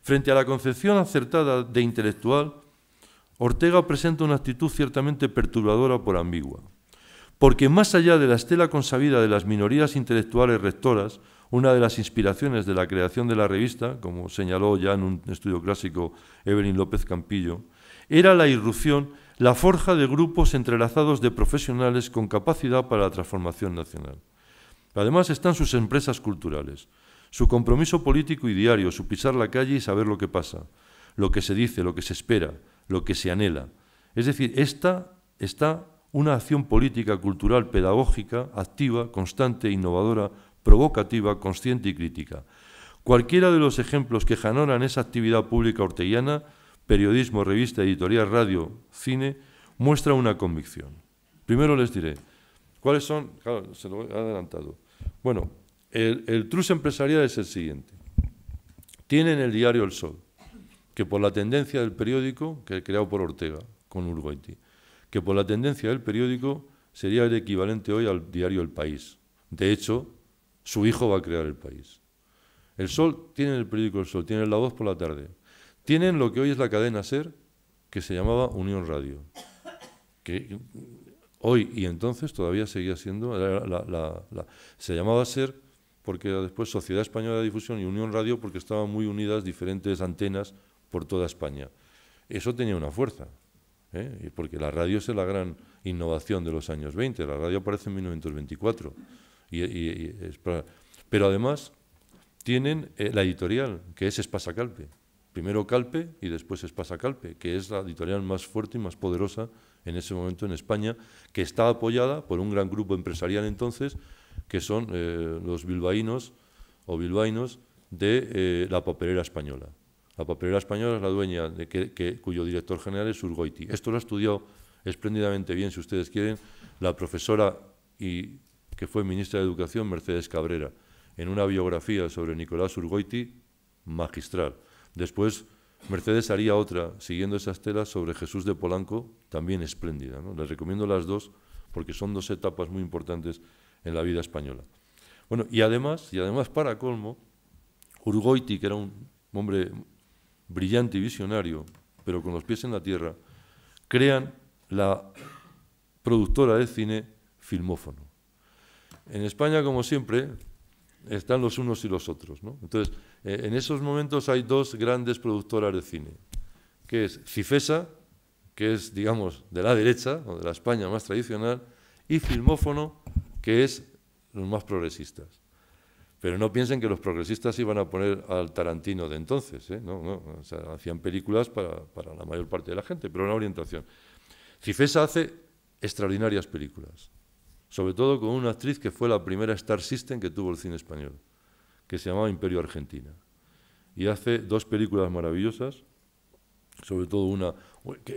Frente a la concepción acertada de intelectual, Ortega presenta una actitud ciertamente perturbadora por ambigua, porque más allá de la estela consabida de las minorías intelectuales rectoras, una de las inspiraciones de la creación de la revista, como señaló ya en un estudio clásico Evelyn López Campillo, era la irrupción, la forja de grupos entrelazados de profesionales con capacidad para la transformación nacional. Además están sus empresas culturales, su compromiso político y diario, su pisar la calle y saber lo que pasa, lo que se dice, lo que se espera, lo que se anhela. Es decir, esta está una acción política, cultural, pedagógica, activa, constante, innovadora, provocativa, consciente y crítica. Cualquiera de los ejemplos que janoran esa actividad pública orteguiana, periodismo, revista, editorial, radio, cine, muestra una convicción. Primero les diré, ¿cuáles son? Claro, se lo he adelantado. Bueno, el, truce empresarial es el siguiente. Tienen el diario El Sol, que por la tendencia del periódico, que creado por Ortega, con Urgoiti, que por la tendencia del periódico sería el equivalente hoy al diario El País. De hecho, su hijo va a crear El País. El Sol, tiene el periódico El Sol, tienen La Voz por la tarde. Tienen lo que hoy es la cadena SER, que se llamaba Unión Radio. Que hoy y entonces todavía seguía siendo, la, se llamaba SER porque después Sociedad Española de Difusión y Unión Radio porque estaban muy unidas diferentes antenas por toda España. Eso tenía una fuerza, ¿eh? porque la radio es la gran innovación de los años 20, la radio aparece en 1924, y, pero además tienen eh, la editorial, que es Espasacalpe, primero Calpe y después Espasacalpe, que es la editorial más fuerte y más poderosa en ese momento en España, que está apoyada por un gran grupo empresarial entonces, que son eh, los bilbaínos o bilbaínos de eh, la papelera española. La papelera española es la dueña, de que, cuyo director general es Urgoiti. Esto lo ha estudiado espléndidamente bien, si ustedes quieren, la profesora y que fue ministra de Educación, Mercedes Cabrera, en una biografía sobre Nicolás Urgoiti magistral. Después Mercedes haría otra, siguiendo esas telas, sobre Jesús de Polanco, también espléndida. ¿no? Les recomiendo las dos porque son dos etapas muy importantes en la vida española. Bueno, y además, y además para colmo, Urgoiti, que era un hombre brillante y visionario, pero con los pies en la tierra, crean la productora de cine Filmófono. En España, como siempre, están los unos y los otros. ¿no? Entonces, eh, en esos momentos hay dos grandes productoras de cine, que es Cifesa, que es, digamos, de la derecha, o de la España más tradicional, y Filmófono, que es los más progresistas. Pero no piensen que los progresistas iban a poner al Tarantino de entonces, ¿eh? hacían películas para, para, la mayor parte de la gente, pero una orientación. Cifesa hace extraordinarias películas, sobre todo con una actriz que fue la primera Star System que tuvo el cine español, que se llamaba Imperio Argentina. Y hace dos películas maravillosas, sobre todo una...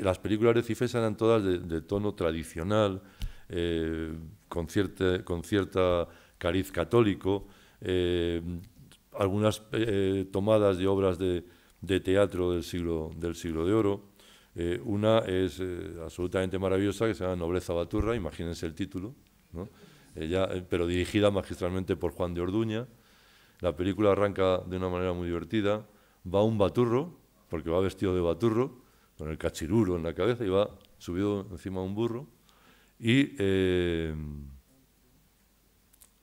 las películas de Cifés eran todas de, tono tradicional, eh, con, cierta, cariz católico, eh, algunas eh, tomadas de obras de, teatro del siglo, de oro. una es absolutamente maravillosa que se llama Nobleza Baturra, imagínense el título, pero dirigida magistralmente por Juan de Orduña, la película arranca de una manera muy divertida. Va un baturro, porque va vestido de baturro, con el cachiruro en la cabeza y va subido encima de un burro. Eh,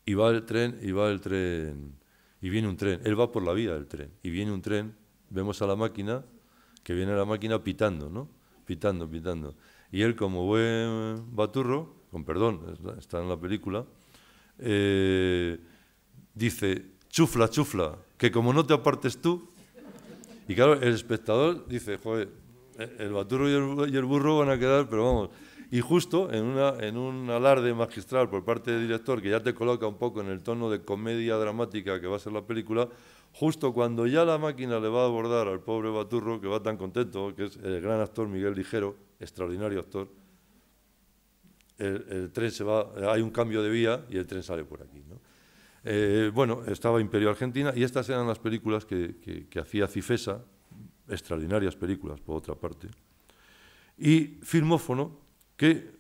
y, va el tren, y va el tren, y viene un tren. Él va por la vía del tren. Y viene un tren, vemos a la máquina, que viene la máquina pitando, ¿no? Pitando, pitando. Y él, como buen baturro, con perdón, está en la película, eh, dice, chufla, chufla, que como no te apartes tú. Y claro, el espectador dice, joder, eh, el baturro y el, burro van a quedar, pero vamos. Y justo en, una, en un alarde magistral por parte del director, que ya te coloca un poco en el tono de comedia dramática que va a ser la película, justo cuando ya la máquina le va a abordar al pobre Baturro, que va tan contento, que es el gran actor Miguel Ligero, extraordinario actor, el tren se va, hay un cambio de vía y el tren sale por aquí. ¿no? Eh, bueno, estaba Imperio Argentina y estas eran las películas que, hacía Cifesa, extraordinarias películas por otra parte. Y Filmófono, que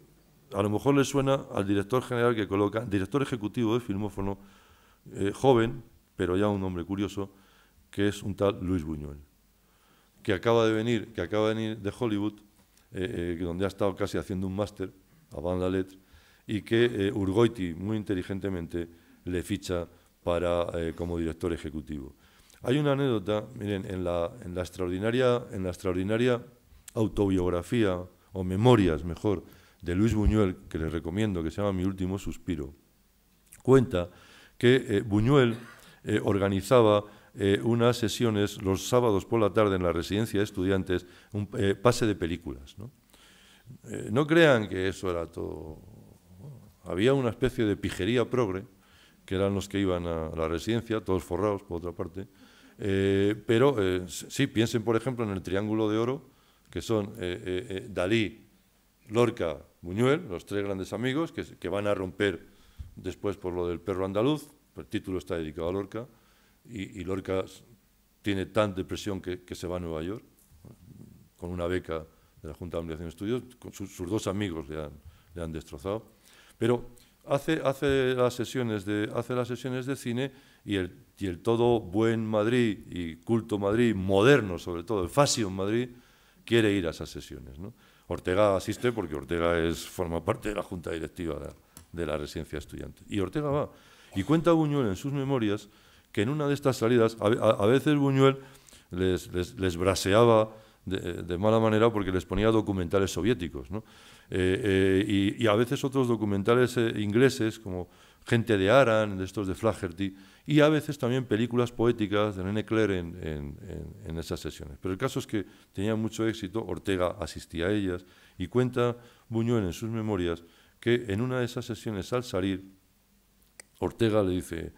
a lo mejor le suena al director general que coloca, director ejecutivo de Filmófono, eh, joven, pero ya un hombre curioso, que es un tal Luis Buñuel, que acaba de venir, que acaba de, de Hollywood, eh, donde ha estado casi haciendo un máster, a Van Letre, y que Urgoiti, muy inteligentemente, le ficha para, eh, como director ejecutivo. Hay una anécdota, miren, en la, extraordinaria, en la extraordinaria autobiografía, o memorias mejor, de Luis Buñuel, que les recomiendo, que se llama Mi último suspiro, cuenta que eh, Buñuel eh, organizaba unas sesiones los sábados por la tarde en la residencia de estudiantes, un pase de películas. ¿no? crean que eso era todo. había una especie de pijería progre que eran los que iban a la residencia, todos forrados, por otra parte. Eh, pero eh, sí, piensen, por ejemplo, en el Triángulo de Oro, que son eh, Dalí, Lorca, Buñuel, los tres grandes amigos, que, que, van a romper después por lo del perro andaluz, el título está dedicado a Lorca, y, Lorca tiene tan depresión que, se va a Nueva York, con una beca de la Junta de Ampliación de Estudios, con sus dos amigos le han, le han destrozado. Pero hace, hace, las sesiones de, hace las sesiones de cine y el, y el todo buen Madrid y culto Madrid, moderno sobre todo, el fashion Madrid, quiere ir a esas sesiones. ¿no? Ortega asiste porque Ortega es, forma parte de la junta directiva de la, residencia estudiante. Y Ortega va. Y cuenta Buñuel en sus memorias que en una de estas salidas, a, veces Buñuel les, les, braseaba de, de, mala manera porque les ponía documentales soviéticos. ¿no? Eh, eh, y, a veces otros documentales eh, ingleses, como Gente de Aran, de estos de Flaherty, y a veces también películas poéticas de Nene Claire en, esas sesiones. Pero el caso es que tenía mucho éxito, Ortega asistía a ellas, y cuenta Buñuel en sus memorias que en una de esas sesiones al salir, Ortega le dice,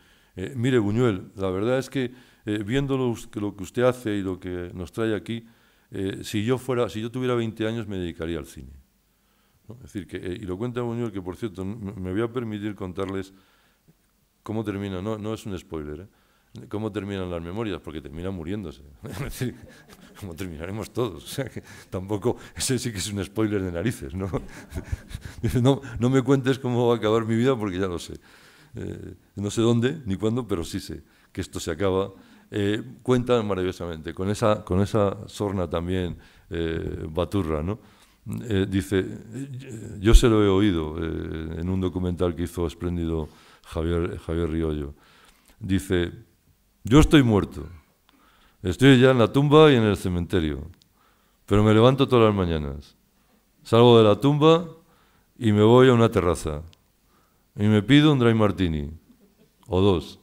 mire Buñuel, la verdad es que viendo lo, que usted hace y lo que nos trae aquí, si, yo fuera, si yo tuviera 20 años me dedicaría al cine decir, que, eh, y lo cuenta Buñuel, que por cierto, me voy a permitir contarles cómo termina, no, no es un spoiler, ¿eh? cómo terminan las memorias, porque terminan muriéndose. es como terminaremos todos. O sea, que tampoco, ese sí que es un spoiler de narices, ¿no? no, no me cuentes cómo va a acabar mi vida porque ya lo sé. Eh, no sé dónde ni cuándo, pero sí sé que esto se acaba. Eh, cuentan maravillosamente, con esa, con esa sorna también baturra, ¿no? Eh, dice, yo se lo he oído eh, en un documental que hizo espléndido Javier, Javier Riollo. Dice, yo estoy muerto, estoy ya en la tumba y en el cementerio, pero me levanto todas las mañanas, salgo de la tumba y me voy a una terraza y me pido un dry martini o dos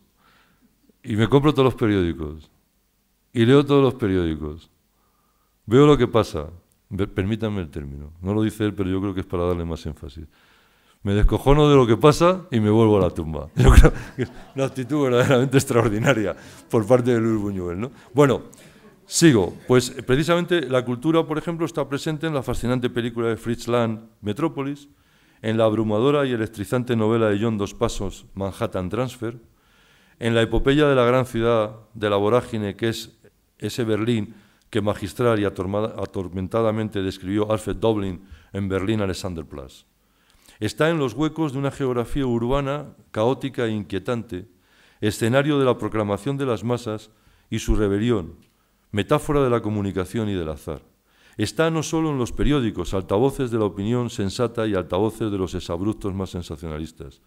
y me compro todos los periódicos y leo todos los periódicos. Veo lo que pasa, Permítanme el término. No lo dice él, pero yo creo que es para darle más énfasis. Me descojono de lo que pasa y me vuelvo a la tumba. Yo creo que es una actitud verdaderamente extraordinaria por parte de Luis Buñuel. Bueno, sigo. Pues eh, precisamente la cultura, por ejemplo, está presente en la fascinante película de Fritz Lang, Metrópolis, en la abrumadora y electrizante novela de John Dos Pasos, Manhattan Transfer, en la epopeya de la gran ciudad de la vorágine que es ese Berlín que magistral y atormentadamente describió Alfred Doblin en Berlín Alexanderplatz. Está en los huecos de una geografía urbana caótica e inquietante, escenario de la proclamación de las masas y su rebelión, metáfora de la comunicación y del azar. Está no solo en los periódicos, altavoces de la opinión sensata y altavoces de los exabruptos más sensacionalistas.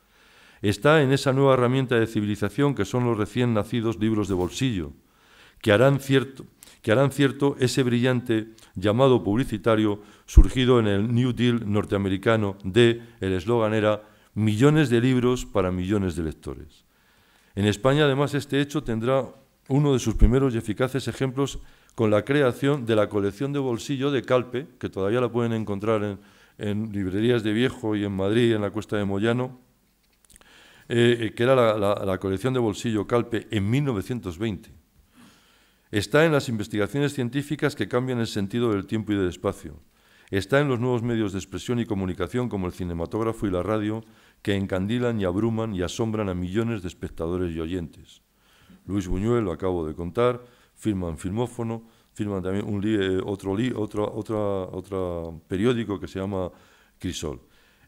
Está en esa nueva herramienta de civilización que son los recién nacidos libros de bolsillo, que harán cierto, que harán cierto ese brillante llamado publicitario surgido en el New Deal norteamericano de, el eslogan era, millones de libros para millones de lectores. En España, además, este hecho tendrá uno de sus primeros y eficaces ejemplos con la creación de la colección de bolsillo de Calpe, que todavía la pueden encontrar en, librerías de Viejo y en Madrid, en la Cuesta de Moyano, eh, eh, que era la, la, colección de bolsillo Calpe en 1920. Está en las investigaciones científicas que cambian el sentido del tiempo y del espacio. Está en los nuevos medios de expresión y comunicación como el cinematógrafo y la radio que encandilan y abruman y asombran a millones de espectadores y oyentes. Luis Buñuel, lo acabo de contar, firma en Filmófono, firman también un eh, otro, otro periódico que se llama Crisol.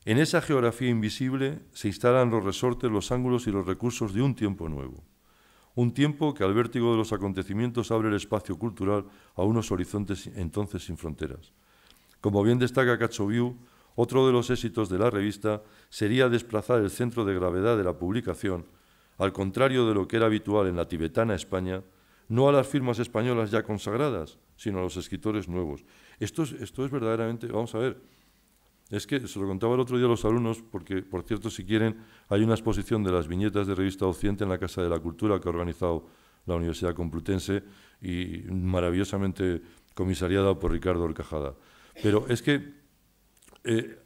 En esa geografía invisible se instalan los resortes, los ángulos y los recursos de un tiempo nuevo. Un tiempo que al vértigo de los acontecimientos abre el espacio cultural a unos horizontes entonces sin fronteras. Como bien destaca Cachoviu, otro de los éxitos de la revista sería desplazar el centro de gravedad de la publicación, al contrario de lo que era habitual en la tibetana España, no a las firmas españolas ya consagradas, sino a los escritores nuevos. Esto esto es verdaderamente, vamos a ver, es que se lo contaba el otro día a los alumnos, porque, por cierto, si quieren, hay una exposición de las viñetas de Revista docente en la Casa de la Cultura que ha organizado la Universidad Complutense y maravillosamente comisariada por Ricardo Orcajada. Pero es que eh,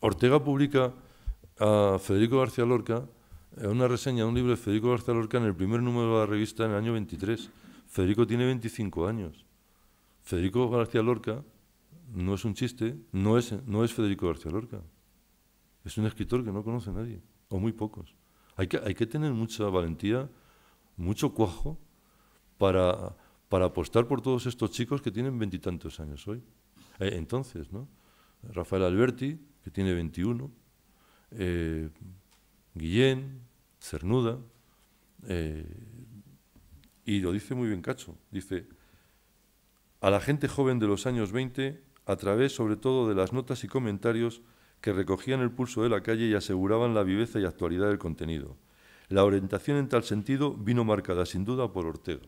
Ortega publica a Federico García Lorca eh, una reseña de un libro de Federico García Lorca en el primer número de la revista en el año 23. Federico tiene 25 años. Federico García Lorca no es un chiste, no es, no es Federico García Lorca. Es un escritor que no conoce a nadie, o muy pocos. Hay que, hay que tener mucha valentía, mucho cuajo, para, apostar por todos estos chicos que tienen veintitantos años hoy. Eh, entonces, ¿no? Rafael Alberti, que tiene 21, eh, Guillén, Cernuda, eh, y lo dice muy bien Cacho, dice, a la gente joven de los años 20 a través sobre todo de las notas y comentarios que recogían el pulso de la calle y aseguraban la viveza y actualidad del contenido. La orientación en tal sentido vino marcada sin duda por Ortega.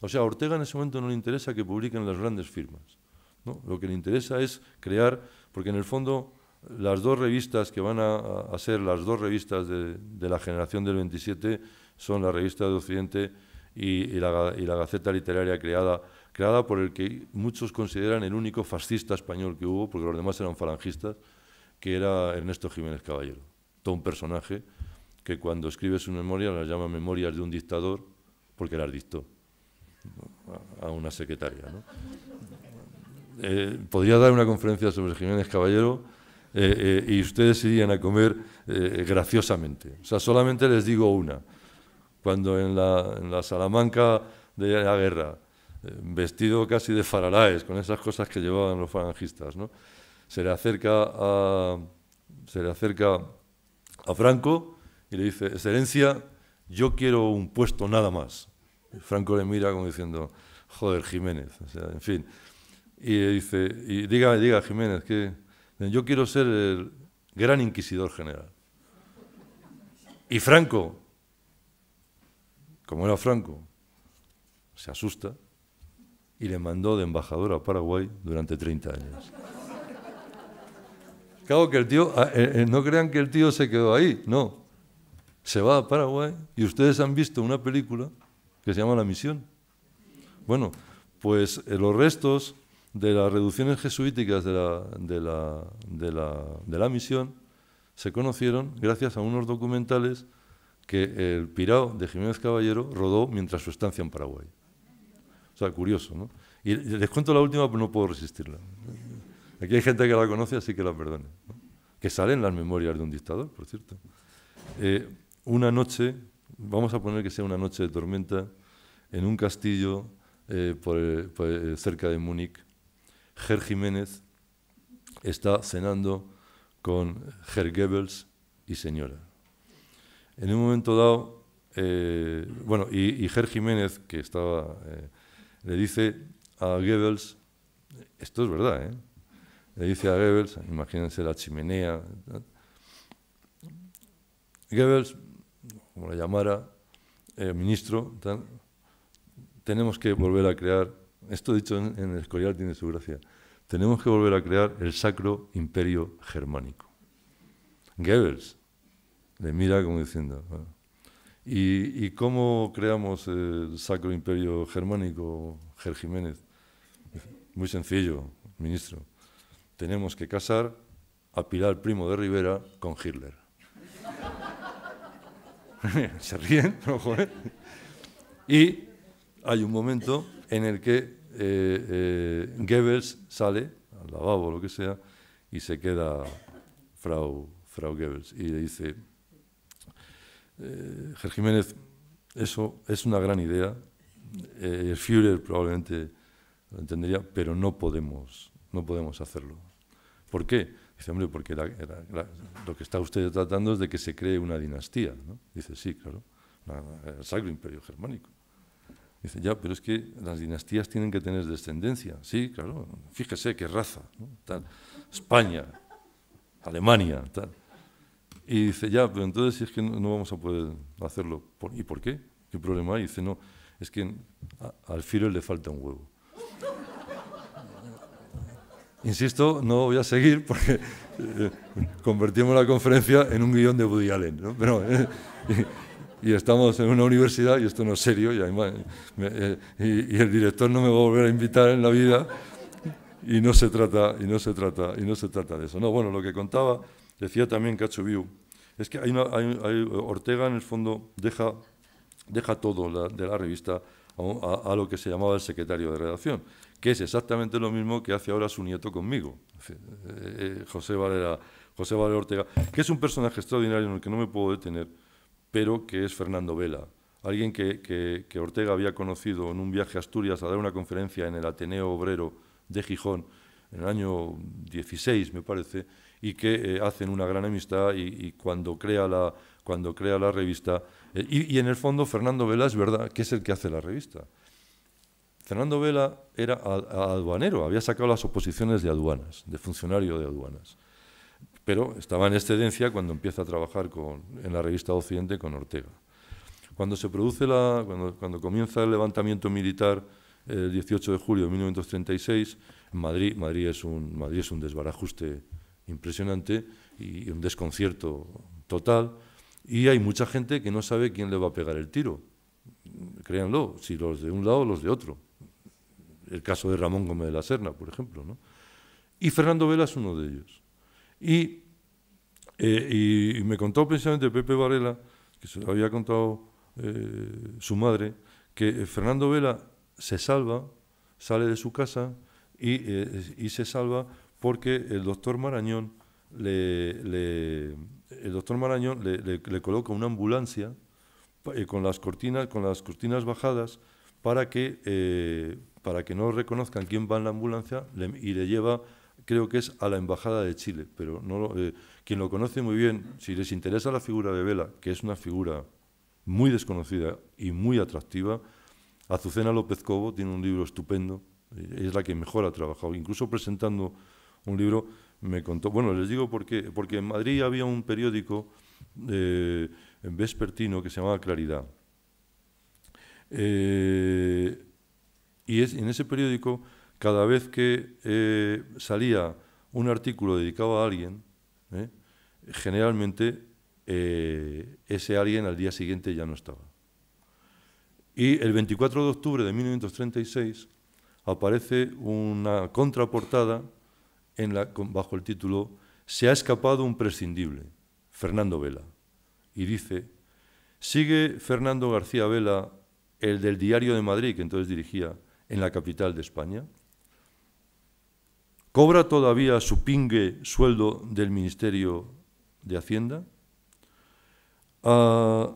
O sea, a Ortega en ese momento no le interesa que publiquen las grandes firmas. Lo que le interesa es crear, porque en el fondo las dos revistas que van a, ser las dos revistas de, la generación del 27 son la revista de Occidente y, la, y la Gaceta Literaria creada creada por el que muchos consideran el único fascista español que hubo, porque los demás eran falangistas, que era Ernesto Jiménez Caballero. Todo un personaje que cuando escribe su memoria las llama memorias de un dictador, porque las dictó a una secretaria. Eh, podría dar una conferencia sobre Jiménez Caballero eh, eh, y ustedes irían a comer graciosamente. O sea, solamente les digo una. Cuando en la, en la Salamanca de la guerra vestido casi de faralaes, con esas cosas que llevaban los falangistas. Se, le acerca a, se le acerca a Franco y le dice, Excelencia, yo quiero un puesto nada más. Franco le mira como diciendo, joder, Jiménez, o en fin. Y le dice, y diga, diga Jiménez, que yo quiero ser el gran inquisidor general. Y Franco, como era Franco, se asusta y le mandó de embajador a Paraguay durante 30 años. Claro que el tío, ah, eh, eh, no crean que el tío se quedó ahí, no. Se va a Paraguay y ustedes han visto una película que se llama La Misión. Bueno, pues eh, los restos de las reducciones jesuíticas de de la, de la, de la misión se conocieron gracias a unos documentales que el Pirao de Jiménez Caballero rodó mientras su estancia en Paraguay. O sea, curioso, ¿no? Y les cuento la última, pero pues no puedo resistirla. Aquí hay gente que la conoce, así que la perdone. Que salen las memorias de un dictador, por cierto. Eh, una noche, vamos a poner que sea una noche de tormenta, en un castillo eh, eh, cerca de Múnich, Ger Jiménez está cenando con Ger Goebbels y señora. En un momento dado, bueno, y, y Ger Jiménez, que estaba le dice a Goebbels, esto es verdad, ¿eh? le dice a Goebbels, imagínense la chimenea, Goebbels, como la llamara, eh, ministro, tenemos que volver a crear, esto dicho en, el Escorial tiene su gracia, tenemos que volver a crear el Sacro Imperio Germánico. Goebbels le mira como diciendo, ah, ¿Y, cómo creamos el Sacro Imperio Germánico, Ger Jiménez? Muy sencillo, ministro. Tenemos que casar a Pilar Primo de Rivera con Hitler. Se ríen, No, joder. ¿eh? Y hay un momento en el que eh, eh, Goebbels sale al lavabo o lo que sea y se queda Frau, Frau Goebbels y le dice, eh, Jiménez, eso es una gran idea. Eh, Führer probablemente lo entendería, pero no podemos, no podemos hacerlo. ¿Por qué? Dice, hombre, porque lo que está usted tratando es de que se cree una dinastía. ¿no? Dice, sí, claro, el Sacro Imperio Germánico. Dice, ya, pero es que las dinastías tienen que tener descendencia. Sí, claro, fíjese qué raza, España, Alemania, tal. Y dice, ya, pero entonces si es que no, vamos a poder hacerlo. ¿Y por qué? ¿Qué problema hay? Y dice, no, es que al filo le falta un huevo. Insisto, no voy a seguir porque eh, convertimos la conferencia en un guión de Woody Allen. ¿no? Pero, eh, y, estamos en una universidad y esto no es serio. Y, eh, y, y, el director no me va a volver a invitar en la vida. Y no se trata, y no se trata, y no se trata de eso. No, bueno, lo que contaba decía también Cachubiu, es que hay, Ortega en el fondo deja, todo de la revista a, lo que se llamaba el secretario de redacción, que es exactamente lo mismo que hace ahora su nieto conmigo, eh, eh, José, Valera, José Valera Ortega, que es un personaje extraordinario en el que no me puedo detener, pero que es Fernando Vela, alguien que, que Ortega había conocido en un viaje a Asturias a dar una conferencia en el Ateneo Obrero de Gijón en el año 16, me parece, y que eh, hacen una gran amistad y, cuando, crea la, cuando crea la revista... Eh, y, en el fondo Fernando Vela es verdad que es el que hace la revista. Fernando Vela era aduanero, había sacado las oposiciones de aduanas, de funcionario de aduanas. Pero estaba en excedencia cuando empieza a trabajar con, en la revista Occidente con Ortega. Cuando se produce la, cuando, cuando comienza el levantamiento militar eh, el 18 de julio de 1936, Madrid, Madrid es un, Madrid es un desbarajuste impresionante y un desconcierto total. Y hay mucha gente que no sabe quién le va a pegar el tiro. Créanlo, si los de un lado los de otro. El caso de Ramón Gómez de la Serna, por ejemplo. Y Fernando Vela es uno de ellos. Eh, y, y me contó precisamente Pepe Varela, que se lo había contado eh, su madre, que eh, Fernando Vela se salva, sale de su casa y, y se salva porque el doctor Marañón le, el doctor Marañón le, coloca una ambulancia eh, con, las cortinas, con las cortinas bajadas para que, eh, para que no reconozcan quién va en la ambulancia y le lleva creo que es a la Embajada de Chile, pero no eh, quien lo conoce muy bien, si les interesa la figura de Vela, que es una figura muy desconocida y muy atractiva, Azucena López Cobo tiene un libro estupendo, es la que mejor ha trabajado, incluso presentando un libro, me contó, bueno, les digo porque, porque en Madrid había un periódico eh, vespertino que se llamaba Claridad. Eh, y en ese periódico, cada vez que eh, salía un artículo dedicado a alguien, generalmente ese alguien al día siguiente ya no estaba. Y el 24 de octubre de 1936 aparece una contraportada bajo el título Se ha escapado un prescindible, Fernando Vela, y dice, sigue Fernando García Vela, el del Diario de Madrid, que entonces dirigía en la capital de España, ¿Cobra todavía su pingue sueldo del Ministerio de Hacienda? Ah,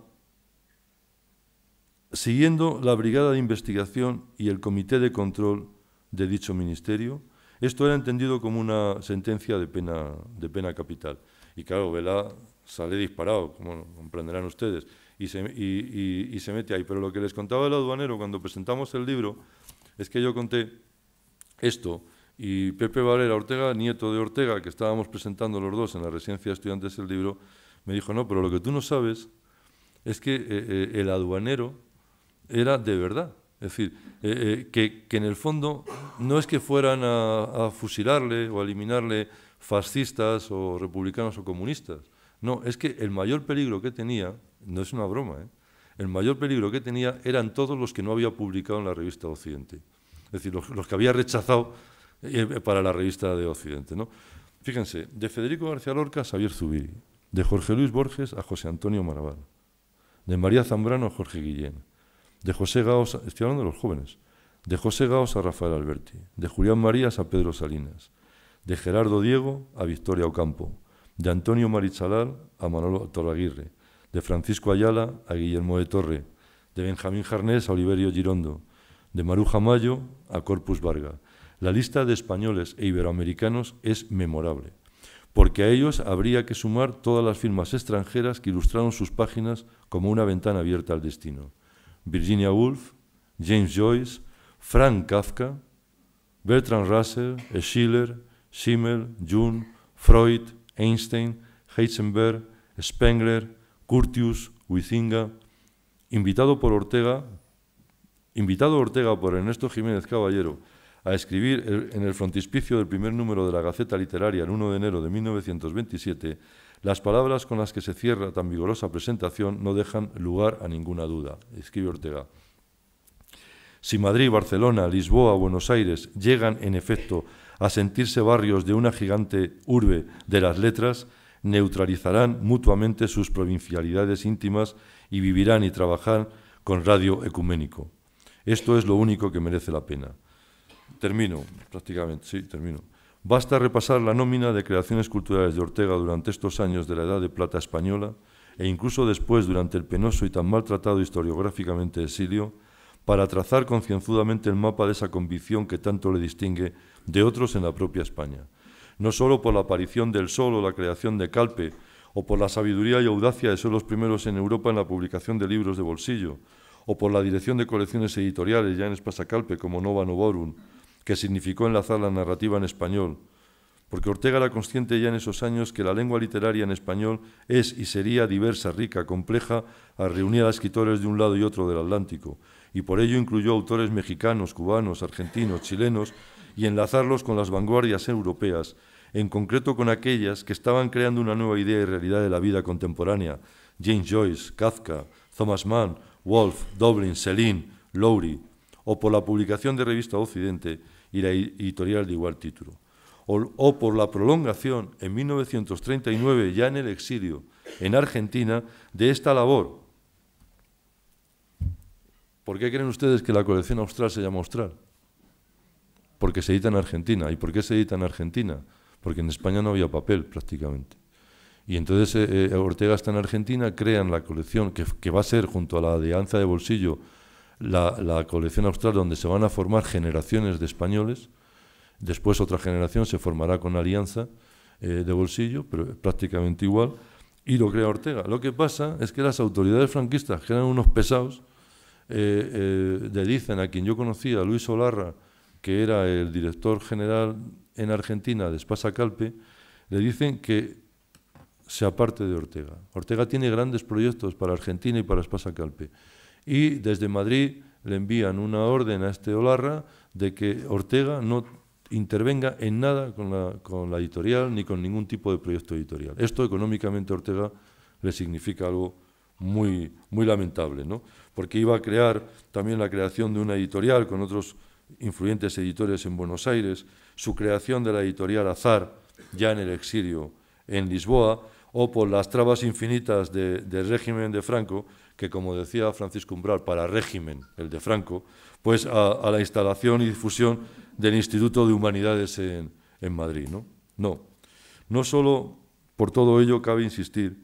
siguiendo la Brigada de Investigación y el Comité de Control de dicho Ministerio, esto era entendido como una sentencia de pena, de pena capital. Y claro, Vela sale disparado, como comprenderán ustedes, y se, mete ahí. Pero lo que les contaba el aduanero cuando presentamos el libro es que yo conté esto y Pepe Valera Ortega, nieto de Ortega, que estábamos presentando los dos en la residencia de estudiantes del libro, me dijo, no, pero lo que tú no sabes es que eh, eh, el aduanero era de verdad es decir, eh, eh, que, en el fondo no es que fueran a, fusilarle o a eliminarle fascistas o republicanos o comunistas. No, es que el mayor peligro que tenía, no es una broma, ¿eh? el mayor peligro que tenía eran todos los que no había publicado en la revista Occidente. Es decir, los, que había rechazado eh, para la revista de Occidente. ¿no? Fíjense, de Federico García Lorca a Xavier Zubiri, de Jorge Luis Borges a José Antonio Maraval, de María Zambrano a Jorge Guillén, de José Gaos, de los jóvenes, de José Gaos a Rafael Alberti, de Julián Marías a Pedro Salinas, de Gerardo Diego a Victoria Ocampo, de Antonio Marichalar a Manolo Torraguirre, de Francisco Ayala a Guillermo de Torre, de Benjamín Jarnés a Oliverio Girondo, de Maruja Mayo a Corpus Varga. La lista de españoles e iberoamericanos es memorable, porque a ellos habría que sumar todas las firmas extranjeras que ilustraron sus páginas como una ventana abierta al destino. Virginia Woolf, James Joyce, Frank Kafka, Bertrand Russell, e. Schiller, Schimmel, Jung, Freud, Einstein, Heisenberg, Spengler, Curtius, Huizinga, invitado por Ortega, invitado Ortega por Ernesto Jiménez Caballero a escribir en el frontispicio del primer número de la Gaceta Literaria el 1 de enero de 1927, las palabras con las que se cierra tan vigorosa presentación no dejan lugar a ninguna duda, escribe Ortega. Si Madrid, Barcelona, Lisboa, Buenos Aires llegan, en efecto, a sentirse barrios de una gigante urbe de las letras, neutralizarán mutuamente sus provincialidades íntimas y vivirán y trabajarán con radio ecuménico. Esto es lo único que merece la pena. Termino, prácticamente, sí, termino. Basta repasar la nómina de creaciones culturales de Ortega durante estos años de la Edad de Plata española e incluso después durante el penoso y tan maltratado historiográficamente exilio, para trazar concienzudamente el mapa de esa convicción que tanto le distingue de otros en la propia España. No solo por la aparición del sol o la creación de Calpe, o por la sabiduría y audacia de ser los primeros en Europa en la publicación de libros de bolsillo, o por la dirección de colecciones editoriales ya en Calpe como Nova Novorum, que significó enlazar la narrativa en español, porque Ortega era consciente ya en esos años que la lengua literaria en español es y sería diversa, rica, compleja, al reunir a escritores de un lado y otro del Atlántico, y por ello incluyó autores mexicanos, cubanos, argentinos, chilenos, y enlazarlos con las vanguardias europeas, en concreto con aquellas que estaban creando una nueva idea y realidad de la vida contemporánea, James Joyce, Kafka, Thomas Mann, Wolf, Doblin, Celine, Lowry, o por la publicación de Revista Occidente, y la editorial de igual título, o, por la prolongación en 1939, ya en el exilio, en Argentina, de esta labor. ¿Por qué creen ustedes que la colección austral se llama austral? Porque se edita en Argentina. ¿Y por qué se edita en Argentina? Porque en España no había papel prácticamente. Y entonces eh, eh, Ortega está en Argentina, crean la colección que, va a ser, junto a la Alianza de Bolsillo, la, colección austral donde se van a formar generaciones de españoles, después otra generación se formará con alianza eh, de bolsillo, pero prácticamente igual, y lo crea Ortega. Lo que pasa es que las autoridades franquistas, que eran unos pesados, eh, eh, le dicen a quien yo conocía, Luis Olarra, que era el director general en Argentina de Espasa Calpe, le dicen que se aparte de Ortega. Ortega tiene grandes proyectos para Argentina y para Espasa Calpe. Y desde Madrid le envían una orden a este Olarra de que Ortega no intervenga en nada con la, editorial ni con ningún tipo de proyecto editorial. Esto económicamente a Ortega le significa algo muy, muy lamentable, ¿no? porque iba a crear también la creación de una editorial con otros influyentes editores en Buenos Aires, su creación de la editorial Azar ya en el exilio en Lisboa, o por las trabas infinitas del régimen de Franco, que, como decía Francisco Umbral, para régimen, el de Franco, pues a, la instalación y difusión del Instituto de Humanidades en, Madrid. ¿no? no, no solo por todo ello cabe insistir,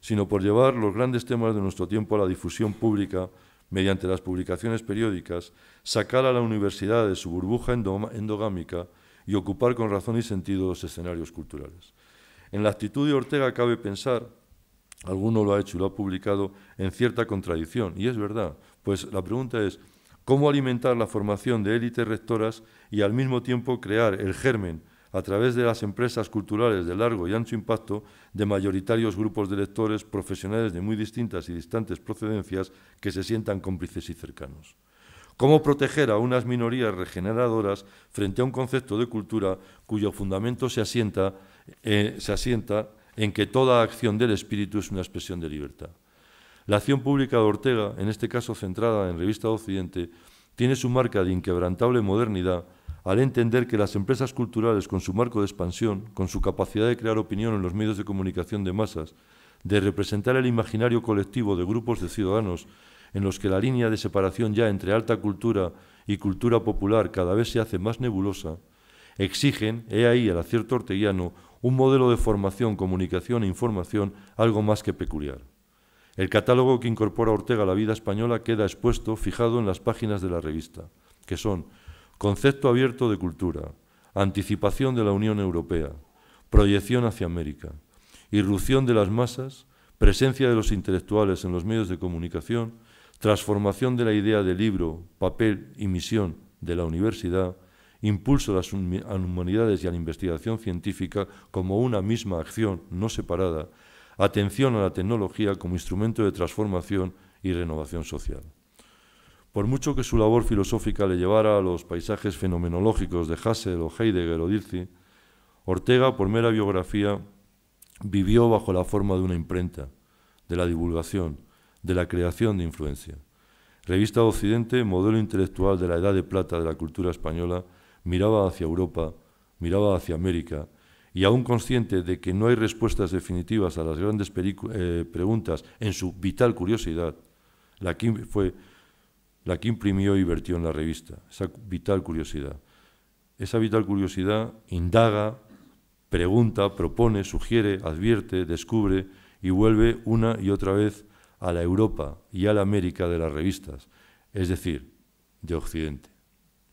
sino por llevar los grandes temas de nuestro tiempo a la difusión pública mediante las publicaciones periódicas, sacar a la universidad de su burbuja endogámica y ocupar con razón y sentido los escenarios culturales. En la actitud de Ortega cabe pensar alguno lo ha hecho y lo ha publicado en cierta contradicción, y es verdad. Pues la pregunta es, ¿cómo alimentar la formación de élites rectoras y al mismo tiempo crear el germen a través de las empresas culturales de largo y ancho impacto de mayoritarios grupos de lectores profesionales de muy distintas y distantes procedencias que se sientan cómplices y cercanos? ¿Cómo proteger a unas minorías regeneradoras frente a un concepto de cultura cuyo fundamento se asienta, eh, se asienta en que toda acción del espíritu es una expresión de libertad. La acción pública de Ortega, en este caso centrada en Revista Occidente, tiene su marca de inquebrantable modernidad al entender que las empresas culturales, con su marco de expansión, con su capacidad de crear opinión en los medios de comunicación de masas, de representar el imaginario colectivo de grupos de ciudadanos en los que la línea de separación ya entre alta cultura y cultura popular cada vez se hace más nebulosa, exigen, he ahí el acierto orteguiano, un modelo de formación, comunicación e información algo más que peculiar. El catálogo que incorpora Ortega a la vida española queda expuesto, fijado en las páginas de la revista, que son concepto abierto de cultura, anticipación de la Unión Europea, proyección hacia América, irrupción de las masas, presencia de los intelectuales en los medios de comunicación, transformación de la idea de libro, papel y misión de la universidad, impulso a las humanidades y a la investigación científica como una misma acción no separada, atención a la tecnología como instrumento de transformación y renovación social. Por mucho que su labor filosófica le llevara a los paisajes fenomenológicos de Hassel o Heidegger o Dilthey, Ortega, por mera biografía, vivió bajo la forma de una imprenta, de la divulgación, de la creación de influencia. Revista Occidente, modelo intelectual de la edad de plata de la cultura española, miraba hacia Europa, miraba hacia América, y aún consciente de que no hay respuestas definitivas a las grandes eh, preguntas en su vital curiosidad, la que fue la que imprimió y vertió en la revista, esa vital curiosidad. Esa vital curiosidad indaga, pregunta, propone, sugiere, advierte, descubre y vuelve una y otra vez a la Europa y a la América de las revistas, es decir, de Occidente.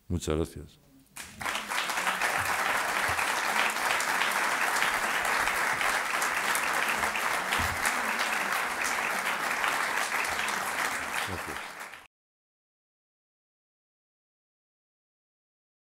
Muchas gracias. Thank you.